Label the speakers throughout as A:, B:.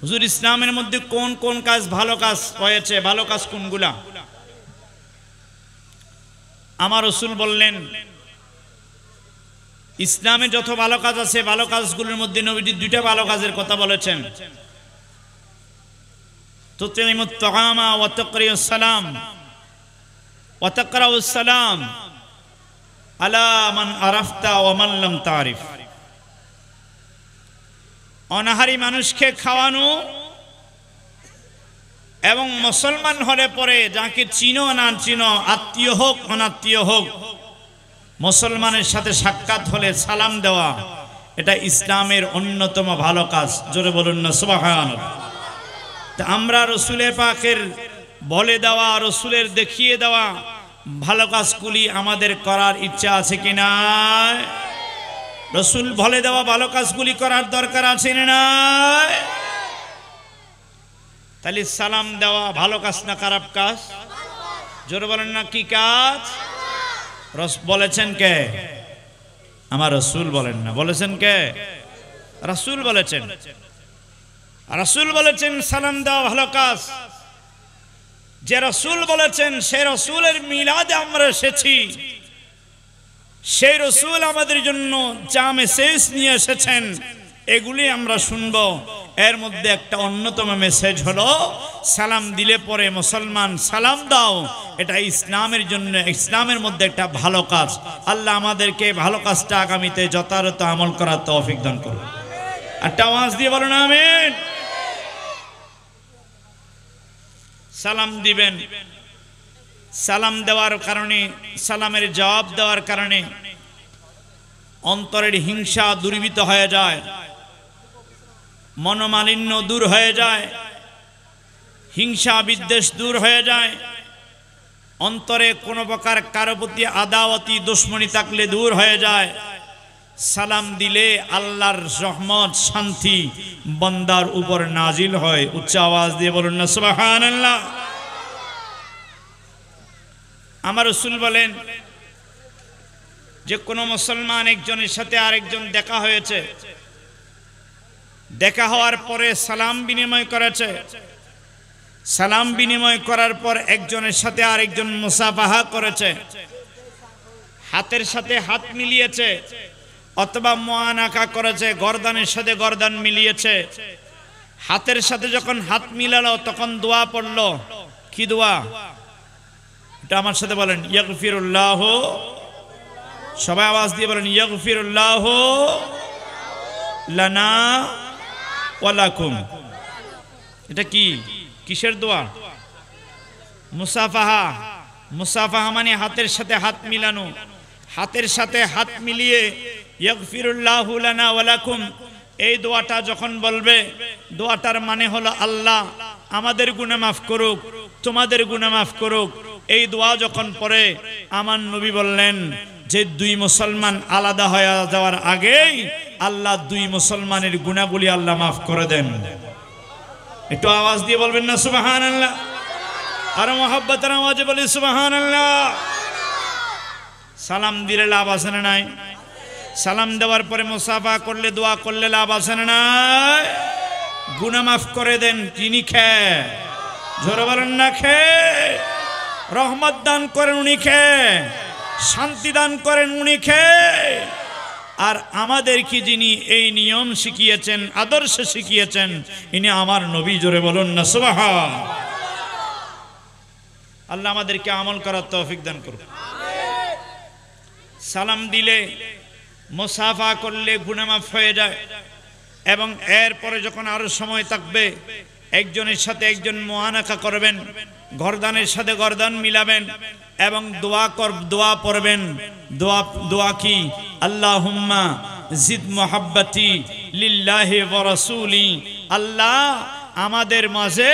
A: হুজুর ইসলামের মধ্যে কোন কোন কাজ ভালো কাজ হয়েছে ভালো কাজ কোনগুলা আমার রসুল বললেন ইসলামে যত ভালো কাজ আছে ভালো কাজগুলোর মধ্যে নবীজি দুইটা ভালো কাজের কথা বলেছেন সালাম আলা মান আরাফতা ওমাল্লাম তারিফ অনাহারি মানুষকে খাওয়ানো এবং মুসলমান হলে পরে যাকে চিনো না চিনো আত্মীয় হোক অনাত্মীয় হোক মুসলমানের সাথে সাক্ষাৎ হলে সালাম দেওয়া এটা ইসলামের অন্যতম ভালো কাজ জোরে বলুন না সুবাহান আমরা রসুলে পাখের বলে দেওয়া রসুলের দেখিয়ে দেওয়া ভালো কাজগুলি আমাদের করার ইচ্ছা আছে কিনা রসুল ভলে দেওয়া ভালো কাজগুলি করার দরকার আছে না তাহলে সালাম দেওয়া ভালো কাজ না খারাপ কাজ জোর বলেন না কি কাজ বলেছেন কে আমার রসুল বলেন না বলেছেন কে রসুল বলেছেন রসুল বলেছেন সালাম দেওয়া ভালো কাজ যে রসুল বলেছেন সে রসুলের মিলাদে আমরা এসেছি সেই রসুল আমাদের জন্য যা মেসেজ নিয়ে এসেছেন এগুলি আমরা শুনব এর মধ্যে একটা অন্যতম মেসেজ হলো সালাম দিলে পরে মুসলমান সালাম দাও এটা ইসলামের জন্য ইসলামের মধ্যে একটা ভালো কাজ আল্লাহ আমাদেরকে ভালো কাজটা আগামীতে যথাযথ আমল করার তৌফিক দান করুন একটা আওয়াজ দিয়ে বলুন আমি সালাম দিবেন সালাম দেওয়ার কারণে সালামের জবাব দেওয়ার কারণে অন্তরের হিংসা দুর্বৃত হয়ে যায় মনোমালিন্য দূর হয়ে যায় হিংসা বিদ্বেষ দূর হয়ে যায় অন্তরে কোনো প্রকার কারো প্রতি আদাওয়াতি দুশ্মনী থাকলে দূর হয়ে যায় সালাম দিলে আল্লাহর রহমত শান্তি বন্দার উপর নাজিল হয় উচ্চ আওয়াজ দিয়ে বলুন না সুবহানাল্লাহ আমার রসুল বলেন যে কোনো মুসলমান একজনের সাথে আরেকজন দেখা হয়েছে দেখা হওয়ার পরে সালাম বিনিময় করেছে সালাম বিনিময় করার পর একজনের সাথে আরেকজন মুসাফাহা করেছে হাতের সাথে হাত মিলিয়েছে অথবা মোয়ানাকা করেছে গরদানের সাথে গরদান মিলিয়েছে হাতের সাথে যখন হাত মিলালো তখন দোয়া পড়লো কি দোয়া এটা আমার সাথে বলেন ইয়াকফিরুল্লাহ সবাই আওয়াজ দিয়ে বলেন ইয়াকফিরুল্লাহ লানা ওয়ালাকুম এটা কি কিসের দোয়া মুসাফাহা মুসাফাহা মানে হাতের সাথে হাত মিলানো হাতের সাথে হাত মিলিয়ে ইয়াকফিরুল্লাহ লানা ওয়ালাকুম এই দোয়াটা যখন বলবে দোয়াটার মানে হলো আল্লাহ আমাদের গুণে মাফ করুক তোমাদের গুণে মাফ করুক এই দোয়া যখন পরে আমার নবী বললেন যে দুই মুসলমান আলাদা হয়ে যাওয়ার আগেই আল্লাহ দুই মুসলমানের গুণাগুলি আল্লাহ মাফ করে দেন একটু আওয়াজ দিয়ে বলবেন না সুবাহান আল্লাহ আর মহাব্বতের আওয়াজে বলি সুবাহান আল্লাহ সালাম দিলে লাভ আছে না নাই সালাম দেওয়ার পরে মুসাফা করলে দোয়া করলে লাভ আছে না নাই গুণা মাফ করে দেন তিনি খে ঝোর বলেন না খেয়ে রহমত দান করেন উনি খে শান্তি দান করেন উনি খে আর কি যিনি এই নিয়ম শিখিয়েছেন আদর্শ শিখিয়েছেন ইনি আমার নবী জোরে বলুন না সুবাহ আল্লাহ আমাদেরকে আমল করার তৌফিক দান করুন সালাম দিলে মোসাফা করলে গুনামাফ হয়ে যায় এবং এরপরে যখন আরো সময় থাকবে একজনের সাথে একজন মোয়ানাকা করবেন গরদানের সাথে গরদান মিলাবেন এবং দোয়া কর দোয়া পড়বেন দোয়া দোয়া কি আল্লাহ হুম্মা জিদ মোহাব্বতি লিল্লাহে রসুলি আল্লাহ আমাদের মাঝে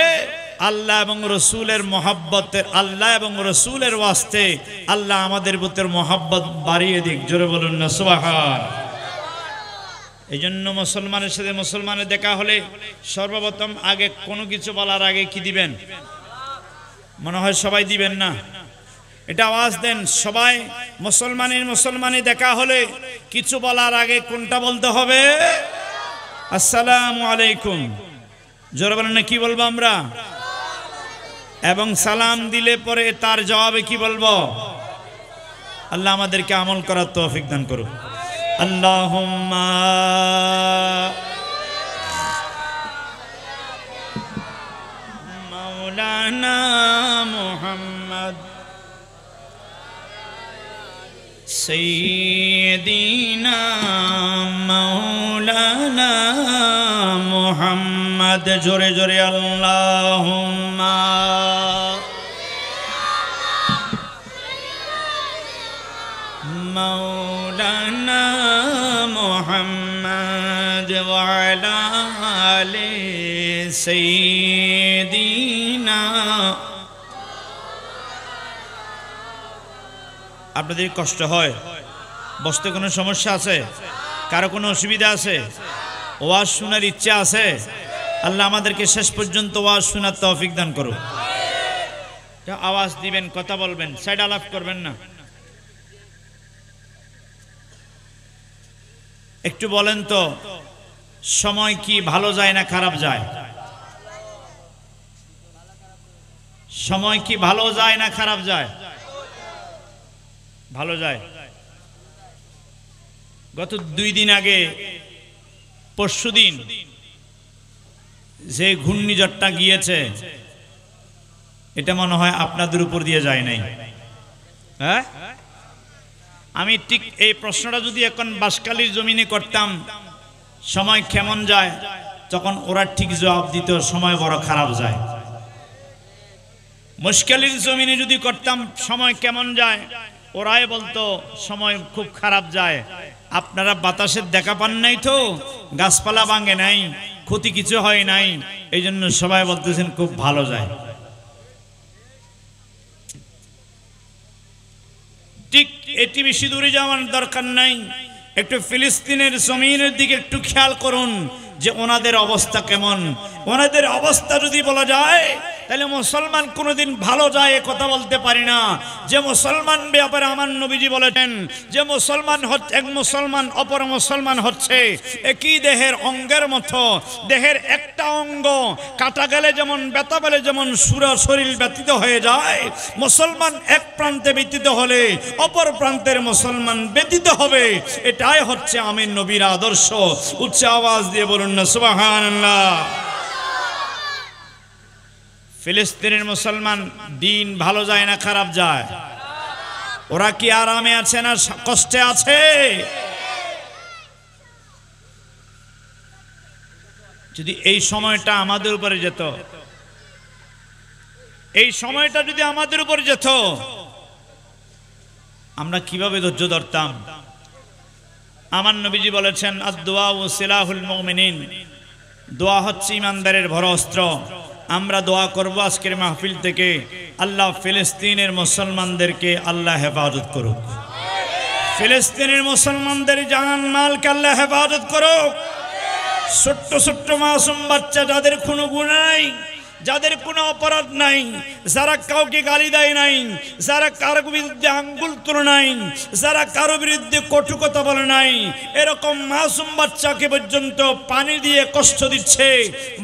A: আল্লাহ এবং রসুলের মহাব্বতের আল্লাহ এবং রসুলের ওয়াস্তে আল্লাহ আমাদের বুতের মহাব্বত বাড়িয়ে দিক জোরে বলুন না সুবাহার এই জন্য মুসলমানের সাথে মুসলমানের দেখা হলে সর্বপ্রথম আগে কোনো কিছু বলার আগে কি দিবেন মনে হয় সবাই দিবেন না এটা আওয়াজ দেন সবাই মুসলমানের মুসলমানের দেখা হলে কিছু বলার আগে কোনটা বলতে হবে আসসালামু আলাইকুম জোরে বলেন কি বলবো আমরা এবং সালাম দিলে পরে তার জবাবে কি বলবো আল্লাহ আমাদেরকে আমল করার তৌফিক দান করুন اللہ ہوما مولا نا محمد شی دین مولا نام محمد جورے جوڑے اللہ مولانا محمد وعلى آل سيدنا আপনাদের কষ্ট হয় বসতে কোনো সমস্যা আছে কারো কোনো অসুবিধা আছে ওয়াজ শোনার ইচ্ছা আছে আল্লাহ আমাদেরকে শেষ পর্যন্ত ওয়াজ শোনার তফিক দান করুন আওয়াজ দিবেন কথা বলবেন সাইড আলাপ করবেন না একটু বলেন তো সময় কি ভালো যায় না খারাপ যায় সময় কি ভালো যায় না খারাপ যায় ভালো যায় গত দুই দিন আগে পরশু দিন যে ঘূর্ণিঝড়টা গিয়েছে এটা মনে হয় আপনাদের উপর দিয়ে যায় নাই হ্যাঁ আমি ঠিক এই প্রশ্নটা যদি এখন বাসকালির জমিনে করতাম সময় কেমন যায় তখন ওরা ঠিক জবাব দিত সময় বড় খারাপ যায় মুশকালির জমিনে যদি করতাম সময় কেমন যায় ওরাই বলতো সময় খুব খারাপ যায় আপনারা বাতাসের দেখা পান নাই তো গাছপালা ভাঙে নাই ক্ষতি কিছু হয় নাই এই জন্য সবাই বলতেছেন খুব ভালো যায় ঠিক এটি বেশি দূরে যাওয়ার দরকার নাই একটু ফিলিস্তিনের জমিনের দিকে একটু খেয়াল করুন যে ওনাদের অবস্থা কেমন ওনাদের অবস্থা যদি বলা যায় তাহলে মুসলমান কোনোদিন ভালো যায় এ কথা বলতে পারি না যে মুসলমান ব্যাপারে আমার নবীজি বলেছেন যে মুসলমান হচ্ছে এক মুসলমান অপর মুসলমান হচ্ছে একই দেহের অঙ্গের মতো দেহের একটা অঙ্গ কাটা গেলে যেমন ব্যথা পেলে যেমন সুরা শরীর ব্যতীত হয়ে যায় মুসলমান এক প্রান্তে ব্যতীত হলে অপর প্রান্তের মুসলমান ব্যতীত হবে এটাই হচ্ছে আমির নবীর আদর্শ উচ্চ আওয়াজ দিয়ে বলুন না সুবাহ ফিলিস্তিনের মুসলমান দিন ভালো যায় না খারাপ যায় ওরা কি আরামে আছে না কষ্টে আছে যদি এই সময়টা আমাদের উপরে যেত এই সময়টা যদি আমাদের উপরে যেত আমরা কিভাবে ধৈর্য ধরতাম আমার নবীজি বলেছেন দোয়া ও সিলাহুল মৌমিনিন দোয়া হচ্ছে ইমানদারের ভর অস্ত্র আমরা দোয়া করবো আজকের মাহফিল থেকে আল্লাহ ফিলিস্তিনের মুসলমানদেরকে আল্লাহ হেফাজত করুক ফিলিস্তিনের মুসলমানদের জান মালকে আল্লাহ হেফাজত করুক ছোট্ট ছোট্ট মাসুম বাচ্চা যাদের কোনো গুণ নাই যাদের কোনো অপরাধ নাই যারা কাউকে গালি দেয় নাই যারা কারো বিরুদ্ধে আঙ্গুল তুলে নাই যারা কারো বিরুদ্ধে কটু কথা বলে নাই এরকম মাসুম বাচ্চাকে পর্যন্ত পানি দিয়ে কষ্ট দিচ্ছে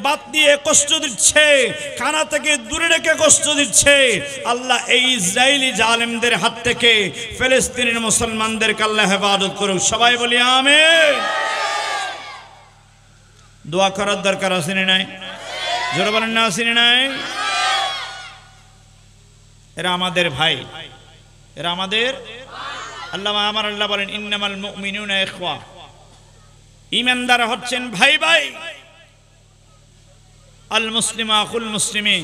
A: বাত দিয়ে কষ্ট দিচ্ছে খানা থেকে দূরে রেখে কষ্ট দিচ্ছে আল্লাহ এই ইসরায়েলি জালেমদের হাত থেকে ফেলেস্তিনের মুসলমানদের কাল্লা হেফাজত করুক সবাই বলি আমি দোয়া করার দরকার আসেনি নাই জোরে বলেন না আসেনি নাই এরা আমাদের ভাই এরা আমাদের আল্লাহ আমার আল্লাহ বলেন ইন্নামাল মুমিনুনা ইমানদার হচ্ছেন ভাই ভাই আল মুসলিম আকুল মুসলিমিন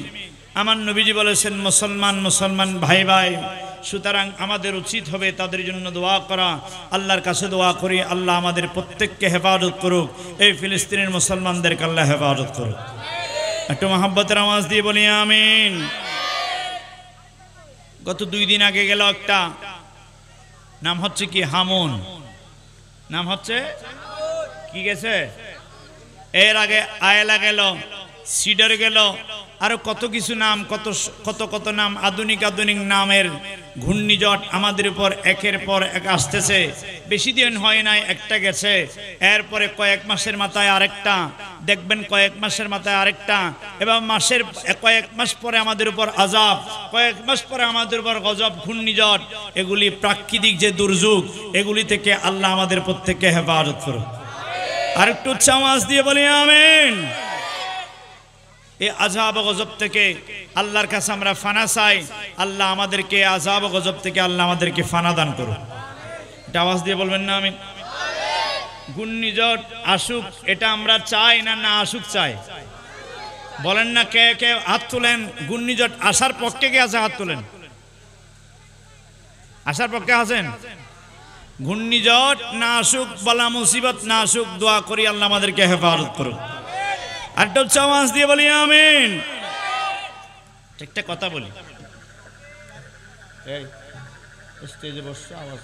A: আমার নবীজি বলেছেন মুসলমান মুসলমান ভাই ভাই সুতরাং আমাদের উচিত হবে তাদের জন্য দোয়া করা আল্লাহর কাছে দোয়া করি আল্লাহ আমাদের প্রত্যেককে হেফাজত করুক এই ফিলিস্তিনের মুসলমানদেরকে আল্লাহ হেফাজত করুক একটু মহাব্বতের আওয়াজ দিয়ে বলি আমিন গত দুই দিন আগে গেল একটা নাম হচ্ছে কি হামুন নাম হচ্ছে কি গেছে এর আগে আয়লা গেল সিডার গেল আর কত কিছু নাম কত কত কত নাম আধুনিক আধুনিক নামের ঘূর্ণিজট আমাদের উপর একের পর এক আসতেছে বেশি দিন হয় নাই একটা গেছে এরপরে কয়েক মাসের মাথায় আরেকটা দেখবেন কয়েক মাসের মাথায় আরেকটা এবং মাসের কয়েক মাস পরে আমাদের উপর আজাব কয়েক মাস পরে আমাদের উপর গজব ঘূর্ণিজট এগুলি প্রাকৃতিক যে দুর্যোগ এগুলি থেকে আল্লাহ আমাদের প্রত্যেককে হেফাজত করুক আরেকটু চামাজ দিয়ে বলি আমিন এই আজাব গজব থেকে আল্লাহর কাছে আমরা ফানা চাই আল্লাহ আমাদেরকে আজাব গজব থেকে আল্লাহ আমাদেরকে ফানা দান করুন ডাওয়াজ দিয়ে বলবেন না আমি ঘূর্ণিঝড় আসুক এটা আমরা চাই না না আসুক চাই বলেন না কে কে হাত তোলেন ঘূর্ণিঝড় আসার পক্ষে কে আছে হাত তোলেন আসার পক্ষে আছেন ঘূর্ণিঝড় না আসুক বলা মুসিবত না আসুক দোয়া করি আল্লাহ আমাদেরকে হেফাজত করুক আড্ডল চাওয়াজ দিয়ে বলি আমিন ঠিকঠাক কথা বলি স্টেজে আওয়াজ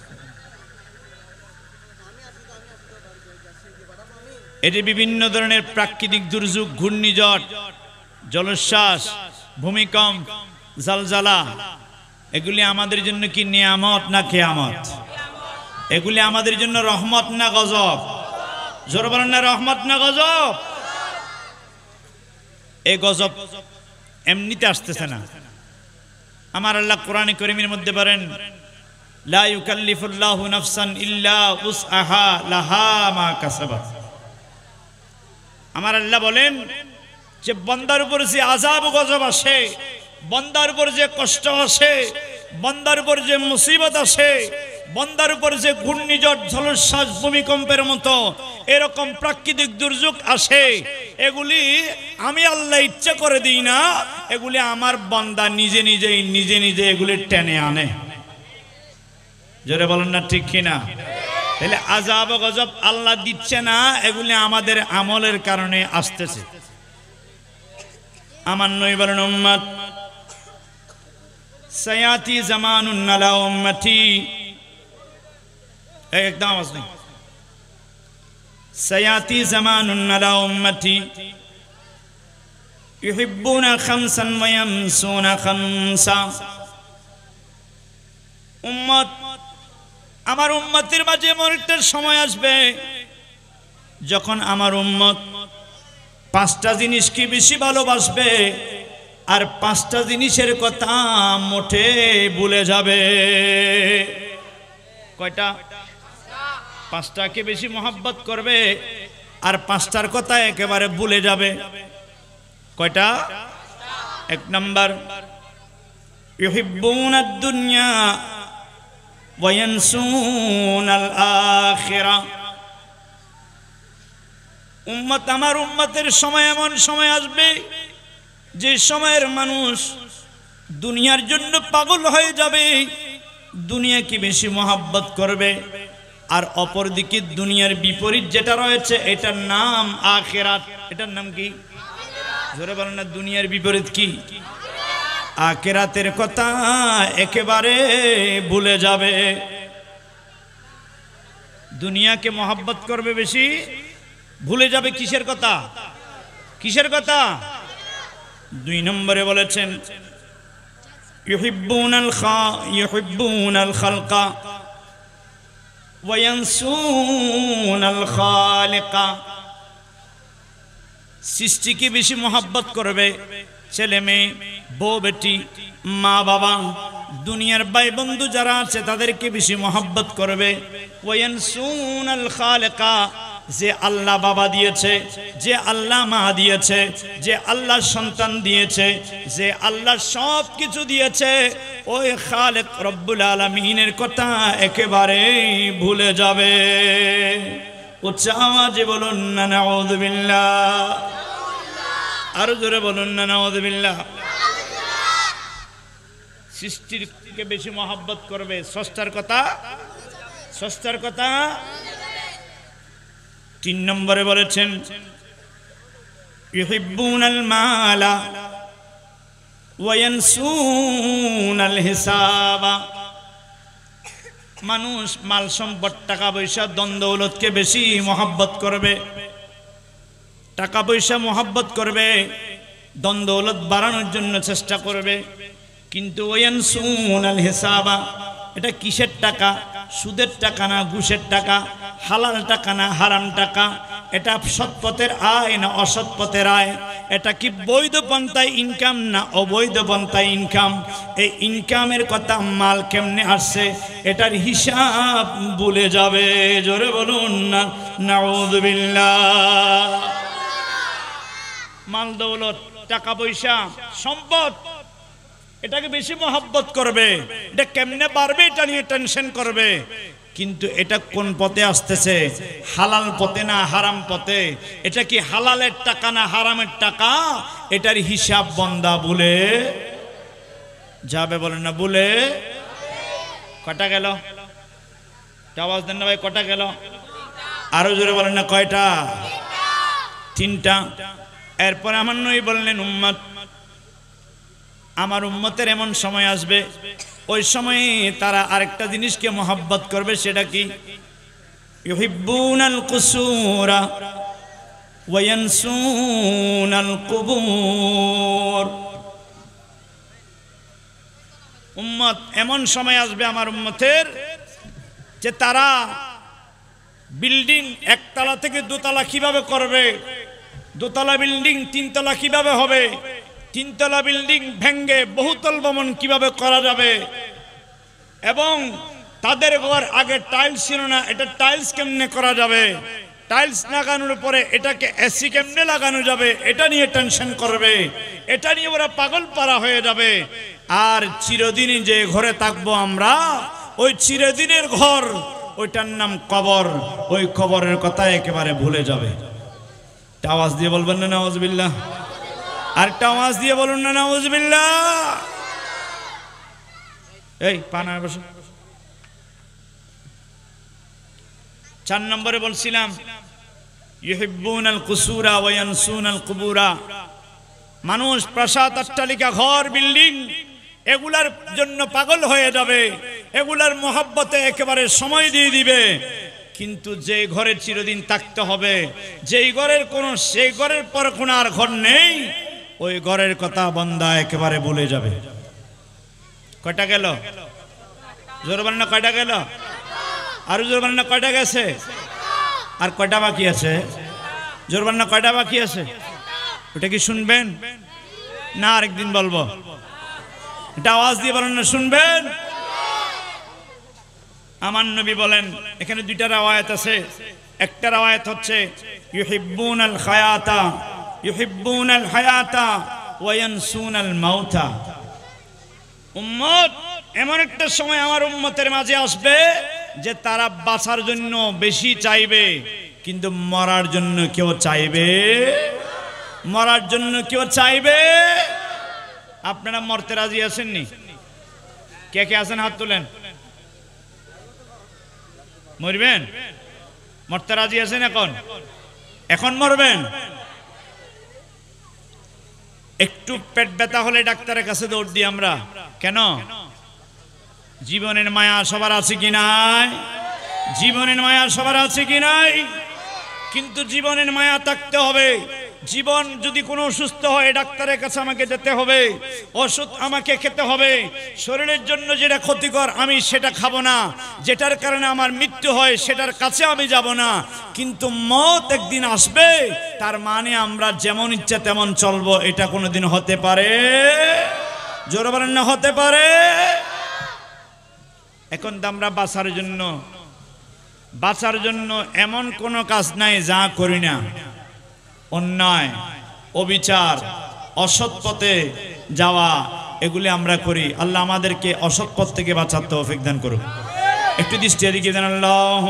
A: এটি বিভিন্ন ধরনের প্রাকৃতিক দুর্যোগ ঘূর্ণিঝড় জলোচ্ছ্বাস ভূমিকম্প জালজালা এগুলি আমাদের জন্য কি নিয়ামত না কেয়ামত এগুলি আমাদের জন্য রহমত না গজব জোর বলেন না রহমত না গজব এ গজব এমনিতে আসতেছে না আমার আল্লাহ কোরআন করিমের মধ্যে বলেন আমার আল্লাহ বলেন যে বন্দার উপর যে আজাব গজব আসে বন্দার উপর যে কষ্ট আসে বন্দার উপর যে মুসিবত আসে বন্দার উপর যে ঘূর্ণিঝড় ঝলশ্বাস ভূমিকম্পের মতো এরকম প্রাকৃতিক দুর্যোগ আসে এগুলি আমি আল্লাহ ইচ্ছা করে দিই না এগুলি আমার বন্দা নিজে নিজেই নিজে নিজে এগুলি টেনে আনে জোরে বলেন না ঠিক কিনা তাহলে আজাব গজব আল্লাহ দিচ্ছে না এগুলি আমাদের আমলের কারণে আসতেছে আমার নই বলেন উম্মাদ সায়াতি জামানুন্নালা উম্মতি আওয়াজ নেই سياتي زمان على امتي يحبون خمسا ويمسون خمسا উম্মত আমার উম্মতের মাঝে মরিটার সময় আসবে যখন আমার উম্মত পাঁচটা জিনিসকে বেশি ভালোবাসবে আর পাঁচটা জিনিসের কথা মোটে ভুলে যাবে কয়টা পাঁচটাকে বেশি মহাব্বত করবে আর পাঁচটার কথা একেবারে ভুলে যাবে কয়টা এক নম্বর يحبون الدنيا وينسون الآخرة উম্মত আমার উম্মতের সময় এমন সময় আসবে যে সময়ের মানুষ দুনিয়ার জন্য পাগল হয়ে যাবে দুনিয়া কি বেশি মহাব্বত করবে আর অপরদিকে দুনিয়ার বিপরীত যেটা রয়েছে এটার নাম আখেরাত এটার নাম কি ধরে বলেন না দুনিয়ার বিপরীত কি আখেরাতের কথা একেবারে ভুলে যাবে দুনিয়াকে মহাব্বত করবে বেশি ভুলে যাবে কিসের কথা কিসের কথা দুই নম্বরে বলেছেন ইহিব্বুন আল খা ইহিব্বুন আল খালকা সৃষ্টিকে বেশি মোহাব্বত করবে ছেলে মেয়ে বউ বেটি মা বাবা দুনিয়ার ভাই বন্ধু যারা আছে তাদেরকে বেশি মোহাব্বত করবে ওয়ান সুন আল খালেকা যে আল্লাহ বাবা দিয়েছে যে আল্লাহ মা দিয়েছে যে আল্লাহ সন্তান দিয়েছে যে আল্লাহ সব কিছু দিয়েছে ওই খালেক রব্বুল আলমিনের কথা একেবারেই ভুলে যাবে উচ্চ আওয়াজে বলুন না আরো জোরে বলুন না নাউদুবিল্লা সৃষ্টিরকে বেশি মহাব্বত করবে সস্তার কথা সস্তার কথা তিন নম্বরে বলেছেন মানুষ মাল সম্পদ টাকা পয়সা দ্বন্দ্বৌলতকে বেশি মহাব্বত করবে টাকা পয়সা মহাব্বত করবে দ্বন্দ্বৌলত বাড়ানোর জন্য চেষ্টা করবে কিন্তু আল হিসাবা এটা কিসের টাকা সুদের টাকা না ঘুষের টাকা হালাল টাকা না হারাম টাকা এটা সৎপথের আয় না অসৎপথের আয় এটা কি বৈধ পন্থায় ইনকাম না অবৈধ পন্থায় ইনকাম এই ইনকামের কথা মাল কেমনে আসছে এটার হিসাব ভুলে যাবে জোরে বলুন না নাউদুবিল্লা মাল দৌলত টাকা পয়সা সম্পদ এটাকে বেশি মহাব্বত করবে এটা কেমনে পারবে এটা নিয়ে টেনশন করবে কিন্তু এটা কোন পথে আসতেছে হালাল পথে না হারাম পথে এটা কি হালালের টাকা না হারামের টাকা এটার হিসাব বন্দা বলে যাবে বলে না বলে কটা গেল আওয়াজ দেন না ভাই কটা গেল আরো জোরে বলেন না কয়টা তিনটা এরপর আমার নই বললেন উম্মাদ আমার উম্মতের এমন সময় আসবে ওই সময়ে তারা আরেকটা জিনিসকে মহাব্বত করবে সেটা কি কুসুরা উম্মত এমন সময় আসবে আমার উম্মতের যে তারা বিল্ডিং একতলা থেকে দোতলা কিভাবে করবে দোতলা বিল্ডিং তিনতলা কিভাবে হবে তিনতলা বিল্ডিং ভেঙ্গে বহুতল ভবন কিভাবে করা যাবে এবং তাদের ঘর আগে টাইলস ছিল না এটা টাইলস কেমনে করা যাবে টাইলস লাগানোর পরে এটাকে এসি কেমনে লাগানো যাবে এটা নিয়ে টেনশন করবে এটা নিয়ে ওরা পাগল পারা হয়ে যাবে আর চিরদিনই যে ঘরে থাকবো আমরা ওই চিরদিনের ঘর ওইটার নাম কবর ওই কবরের কথা একেবারে ভুলে যাবে আওয়াজ দিয়ে বলবেন না নওয়াজ আরেকটা একটা আওয়াজ দিয়ে বলুন না নাউজবিল্লা এই পানা বসে চার নম্বরে বলছিলাম ইহিবুন আল কুসুরা ওয়ানসুন আল কুবুরা মানুষ প্রাসাদ অট্টালিকা ঘর বিল্ডিং এগুলার জন্য পাগল হয়ে যাবে এগুলার মহাব্বতে একেবারে সময় দিয়ে দিবে কিন্তু যে ঘরের চিরদিন থাকতে হবে যেই ঘরের কোন সেই ঘরের পর কোনো আর ঘর নেই ওই ঘরের কথা বন্ধা একেবারে ভুলে যাবে কয়টা গেল জোর বানানো কয়টা গেল আর জোর বানানো কয়টা গেছে আর কয়টা বাকি আছে জোর বানানো কয়টা বাকি আছে ওটা কি শুনবেন না আরেকদিন বলবো এটা আওয়াজ দিয়ে বলেন না শুনবেন আমার নবী বলেন এখানে দুইটা রাওয়ায়াত আছে একটা রাওয়ায়াত হচ্ছে ইউহিব্বুন আল খায়াতা ইউহিব্বুনাল হায়াতা ওয়া ইয়ানসুনাল মাউতা উম্মত এমন একটা সময় আমার উম্মতের মাঝে আসবে যে তারা বাঁচার জন্য বেশি চাইবে কিন্তু মরার জন্য কেউ চাইবে মরার জন্য কেউ চাইবে আপনারা মরতে রাজি আছেননি কে কে আছেন হাত তুলেন মরবেন মরতে রাজি আছেন এখন এখন মরবেন একটু পেট ব্যথা হলে ডাক্তারের কাছে দৌড় দিই আমরা কেন জীবনের মায়া সবার আছে কি নাই জীবনের মায়া সবার আছে কি নাই কিন্তু জীবনের মায়া থাকতে হবে জীবন যদি কোনো অসুস্থ হয় ডাক্তারের কাছে আমাকে যেতে হবে ওষুধ আমাকে খেতে হবে শরীরের জন্য যেটা ক্ষতিকর আমি সেটা খাবো না যেটার কারণে আমার মৃত্যু হয় সেটার কাছে আমি যাব না কিন্তু মত একদিন আসবে তার মানে আমরা যেমন ইচ্ছা তেমন চলবো এটা কোনোদিন হতে পারে না হতে পারে এখন তো আমরা বাঁচার জন্য বাঁচার জন্য এমন কোনো কাজ নাই যা করি না অন্যায় অবিচার অসৎ পথে যাওয়া এগুলি আমরা করি আল্লাহ আমাদেরকে অসৎ পথ থেকে বাঁচার তৌফিক দান করুক একটু দৃষ্টি এদিকে দেন আল্লাহ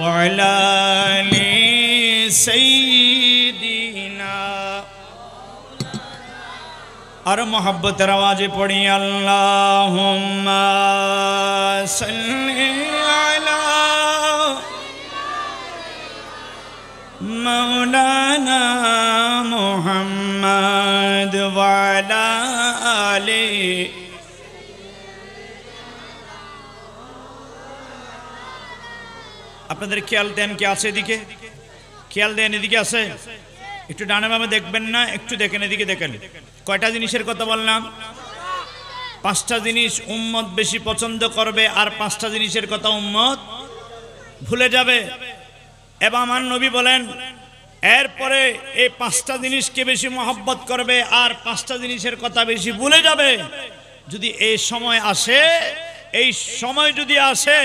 A: وعلى اور محبت رواج پڑی اللہم صلی مولانا محمد وعلا اپنے در کیال دین دیکھے کیال دین تو آسے میں دیکھ بننا ایک دیکھیں دیکھنے কয়টা জিনিসের কথা বললাম পাঁচটা জিনিস উম্মত বেশি পছন্দ করবে আর পাঁচটা জিনিসের কথা উম্মত ভুলে যাবে এবার আমার নবী বলেন এরপরে এই পাঁচটা জিনিসকে বেশি মহব্বত করবে আর পাঁচটা জিনিসের কথা বেশি ভুলে যাবে যদি এই সময় আসে এই সময় যদি আসে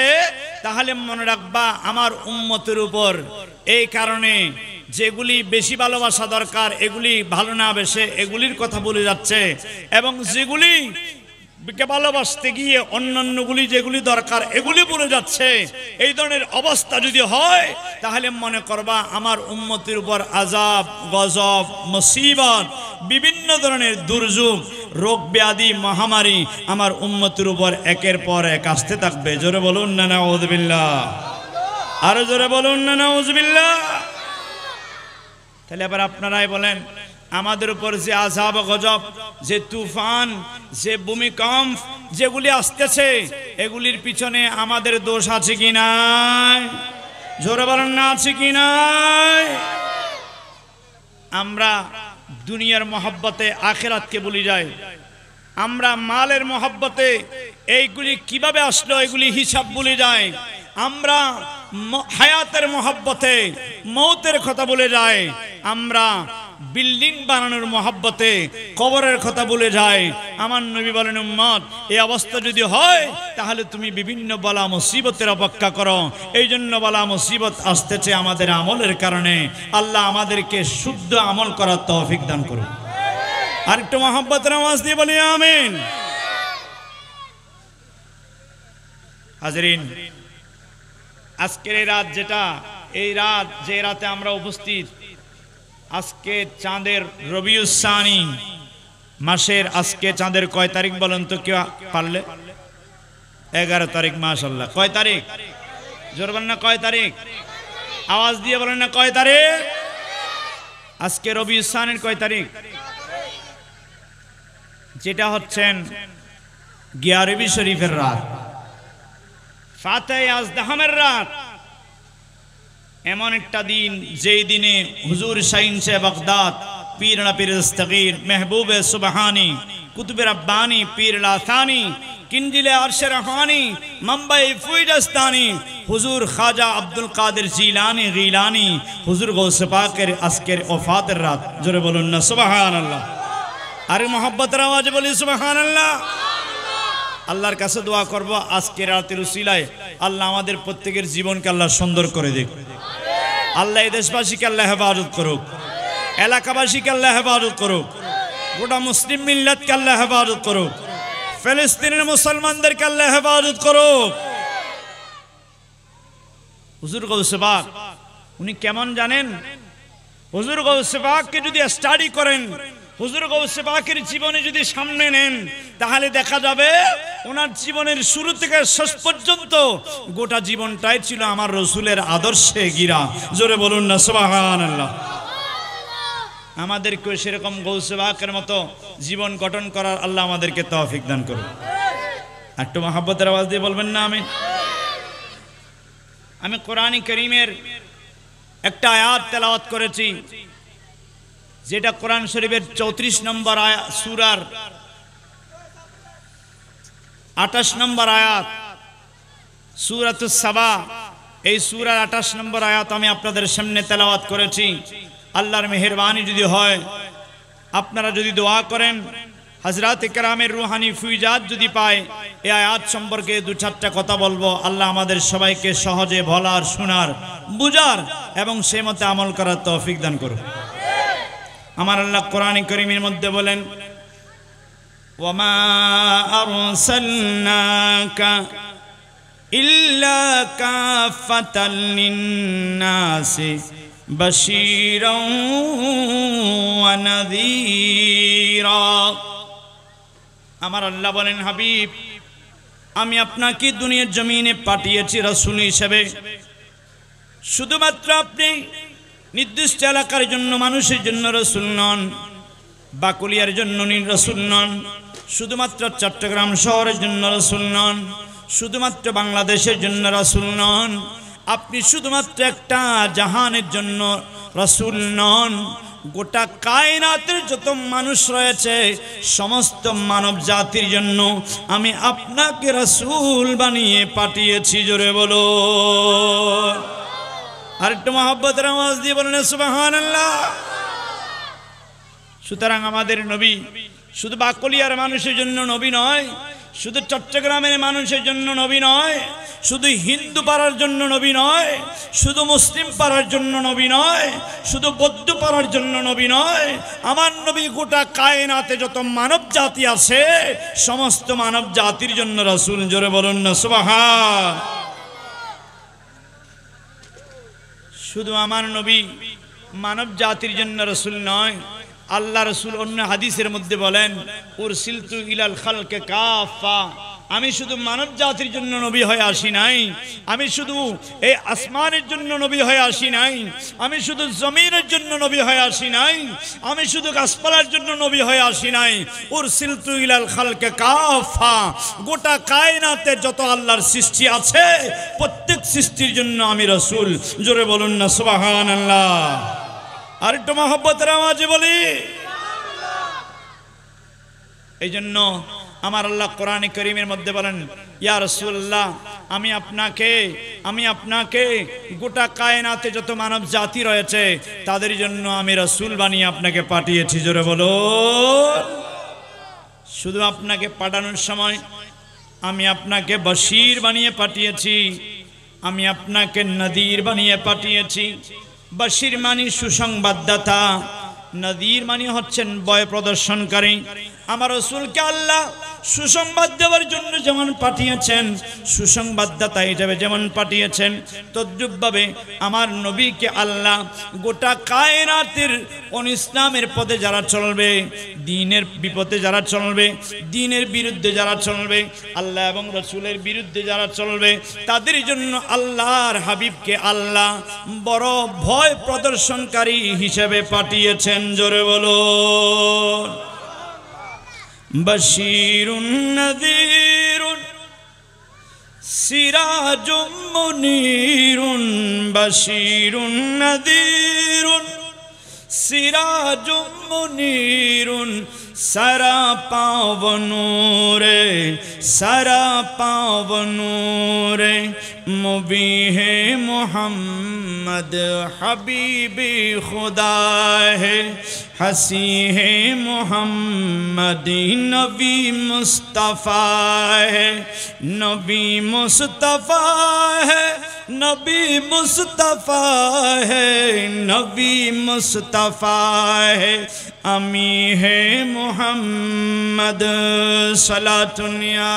A: তাহলে মনে রাখবা আমার উম্মতের উপর এই কারণে যেগুলি বেশি ভালোবাসা দরকার এগুলি ভালো না বেশে এগুলির কথা বলে যাচ্ছে এবং যেগুলি ভালোবাসতে গিয়ে অন্যান্যগুলি যেগুলি দরকার এগুলি বলে যাচ্ছে এই ধরনের অবস্থা যদি হয় তাহলে মনে করবা আমার উন্মতির উপর আজাব গজব মুসিবত বিভিন্ন ধরনের দুর্যোগ রোগ ব্যাধি মহামারী আমার উন্মতির উপর একের পর এক আসতে থাকবে জোরে বলুন না না আরো জোরে বলুন না না তাহলে আবার আপনারাই বলেন আমাদের উপর যে আজাব গজব যে তুফান যে ভূমিকম্প যেগুলি আসতেছে এগুলির পিছনে আমাদের দোষ আছে কি নাই জোরে বলেন না আছে কি নাই আমরা দুনিয়ার মহব্বতে আখেরাতকে বলি যাই আমরা মালের মহব্বতে এইগুলি কিভাবে আসলো এগুলি হিসাব বলি যায় আমরা হায়াতের মহব্বতে মৌতের কথা বলে যায় আমরা বিল্ডিং বানানোর মহাব্বতে কবরের কথা বলে যায় আমার নবী বলেন উম্মত এই অবস্থা যদি হয় তাহলে তুমি বিভিন্ন বলা মুসিবতের অপেক্ষা করো এই জন্য বলা মুসিবত আসতেছে আমাদের আমলের কারণে আল্লাহ আমাদেরকে শুদ্ধ আমল করার তহফিক দান করুন একটু মহাব্বতের আওয়াজ দিয়ে বলি আমিন হাজরিন আজকের এই রাত যেটা এই রাত যে রাতে আমরা উপস্থিত আজকে চাঁদের রবিউসানি মাসের আজকে চাঁদের কয় তারিখ বলেন তো কেউ পারলে এগারো তারিখ মাশাল্লাহ কয় তারিখ জোর বলেন না কয় তারিখ আওয়াজ দিয়ে বলেন না কয় তারিখ আজকে রবি ইসানের কয় তারিখ যেটা হচ্ছেন গিয়ারবি শরীফের রাত ফাতে আজদাহামের রাত এমন একটা দিন যেই দিনে হুজুর শাহিন পীর না পীর মেহবুবে পীর মুম্বাই ফুইডাস্তানি হুজুর খাজা আব্দুল কাদের জিলানি গিলানি হুজুর গৌসে পাকের আজকের ওফাতের রাত জোরে বলুন না আরে মোহাম্মত রাওয়াজ বলি সুবহানাল্লাহ আল্লাহর কাছে দোয়া করব আজকে রাতের উসিলায় আল্লাহ আমাদের প্রত্যেকের জীবনকে আল্লাহ সুন্দর করে দিক আল্লাহ এই দেশবাসীকে আল্লাহ হেফাজত করুক এলাকাবাসীকে আল্লাহ হেফাজত করুক গোটা মুসলিম মিল্লাতকে আল্লাহ হেফাজত করুক ফিলিস্তিনের মুসলমানদেরকে আল্লাহ হেফাজত করুক হুজুর গৌসেবাক উনি কেমন জানেন হুজুর গৌসেবাককে যদি স্টাডি করেন হুজুর গৌসে পাকের জীবনে যদি সামনে নেন তাহলে দেখা যাবে ওনার জীবনের শুরু থেকে শেষ পর্যন্ত গোটা জীবনটাই ছিল আমার রসুলের আদর্শে গিরা জোরে বলুন না সোহান আল্লাহ আমাদেরকে সেরকম গৌসে বাকের মতো জীবন গঠন করার আল্লাহ আমাদেরকে তহফিক দান করুন একটু মহাব্বতের আওয়াজ দিয়ে বলবেন না আমি আমি কোরআন করিমের একটা আয়াত তেলাওয়াত করেছি যেটা কোরআন শরীফের চৌত্রিশ নম্বর আয়া সুরার আঠাশ নম্বর আয়াত সুরাত সাবা এই সুরার আঠাশ নম্বর আয়াত আমি আপনাদের সামনে তেলাওয়াত করেছি আল্লাহর মেহরবানি যদি হয় আপনারা যদি দোয়া করেন হজরত ইকরামের রুহানি ফুইজাত যদি পায় এ আয়াত সম্পর্কে দু চারটা কথা বলবো আল্লাহ আমাদের সবাইকে সহজে বলার শোনার বুঝার এবং সে মতে আমল করার তৌফিক দান করুন আমার আল্লাহ কোরআন করিমের মধ্যে বলেন আমার আল্লাহ বলেন হাবিব আমি আপনাকে দুনিয়ার জমিনে পাঠিয়েছি রসুল হিসেবে শুধুমাত্র আপনি নির্দিষ্ট এলাকার জন্য মানুষের জন্য রসুল নন বাকুলিয়ার জন্য রসুল নন শুধুমাত্র চট্টগ্রাম শহরের জন্য রসুল নন শুধুমাত্র বাংলাদেশের জন্য রসুল নন আপনি শুধুমাত্র একটা জাহানের জন্য রসুল নন গোটা কায়নাতের যত মানুষ রয়েছে সমস্ত মানব জাতির জন্য আমি আপনাকে রসুল বানিয়ে পাঠিয়েছি জোরে বলো আর মহাব্বত মহাব্বতের আওয়াজ দিয়ে বলেন সুবাহান আল্লাহ সুতরাং আমাদের নবী শুধু বাকলিয়ার মানুষের জন্য নবী নয় শুধু চট্টগ্রামের মানুষের জন্য নবী নয় শুধু হিন্দু পাড়ার জন্য নবী নয় শুধু মুসলিম পাড়ার জন্য নবী নয় শুধু বৌদ্ধ পাড়ার জন্য নবী নয় আমার নবী গোটা কায়নাতে যত মানব জাতি আছে সমস্ত মানব জাতির জন্য রাসুল জোরে বলুন না সুবাহা শুধু আমার নবী মানব জাতির জন্য রসুল নয় আল্লাহ রসুল অন্য হাদিসের মধ্যে বলেন ওর ইলাল খালকে কাফা আমি শুধু মানব জাতির জন্য নবী হয়ে আসি নাই আমি শুধু এই আসমানের জন্য নবী হয়ে আসি নাই আমি শুধু জমিনের জন্য নবী হয়ে আসি নাই আমি শুধু গাছপালার জন্য নবী হয়ে আসি নাই ওর সিলতু ইলাল খালকে কাফা গোটা কায়নাতে যত আল্লাহর সৃষ্টি আছে প্রত্যেক সৃষ্টির জন্য আমি রসুল জোরে বলুন না সুবাহান আল্লাহ আর মহব্বতের আওয়াজ বলি এই জন্য আমার আল্লাহ কোরআন করিমের মধ্যে বলেন ইয়া রসুল্লাহ আমি আপনাকে আমি আপনাকে গোটা কায়নাতে যত মানব জাতি রয়েছে তাদের জন্য আমি রসুল বানিয়ে আপনাকে পাঠিয়েছি জোরে বলো শুধু আপনাকে পাঠানোর সময় আমি আপনাকে বশির বানিয়ে পাঠিয়েছি আমি আপনাকে নদীর বানিয়ে পাঠিয়েছি বশির মানি সুসংবাদদাতা নদীর মানি হচ্ছেন বয় প্রদর্শনকারী আমার রসুলকে আল্লাহ সুসংবাদ দেওয়ার জন্য যেমন পাঠিয়েছেন সুসংবাদদাতা হিসাবে যেমন পাঠিয়েছেন তদ্রুপভাবে আমার নবীকে আল্লাহ গোটা কায়নাতের অন ইসলামের পথে যারা চলবে দিনের বিপদে যারা চলবে দিনের বিরুদ্ধে যারা চলবে আল্লাহ এবং রসুলের বিরুদ্ধে যারা চলবে তাদের জন্য আল্লাহর হাবিবকে আল্লাহ বড় ভয় প্রদর্শনকারী হিসেবে পাঠিয়েছেন জোরে বলো بشیر نذیر سراج منیر بشیر ندی ر سراجم منی سرا سر سرا پاو پاؤنور مبی ہے محمد حبیب خدا ہے ہنسی ہے محمد نبی مصطفیٰ ہے نبی مصطفیٰ ہے نبی مصطفیٰ ہے نبی مصطفیٰ ہے আমি হে মোহাম্মদ সালাতুনিয়া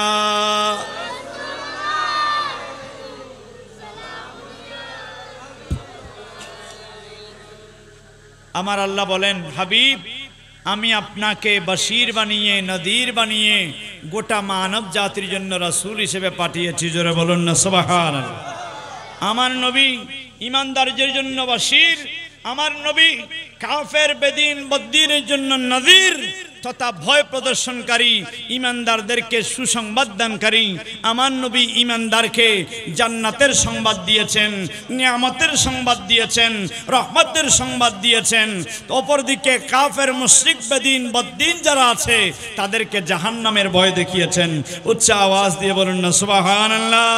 A: আমার আল্লাহ বলেন হাবিব আমি আপনাকে বশির বানিয়ে নদীর বানিয়ে গোটা মানব জাতির জন্য রাসুল হিসেবে পাঠিয়েছি জোরে বলুন না সবাহ আমার নবী ইমানদারদের জন্য বশির আমার নবী কাফের বেদিন বদ্দিনের জন্য নজির তথা ভয় প্রদর্শনকারী ইমানদারদেরকে সুসংবাদ দানকারী আমার নবী ইমানদারকে জান্নাতের সংবাদ দিয়েছেন নিয়ামতের সংবাদ দিয়েছেন রহমতের সংবাদ দিয়েছেন অপরদিকে কাফের মুশ্রিক বেদিন বদ্দিন যারা আছে তাদেরকে জাহান্নামের ভয় দেখিয়েছেন উচ্চ আওয়াজ দিয়ে বলুন না সুবাহ আল্লাহ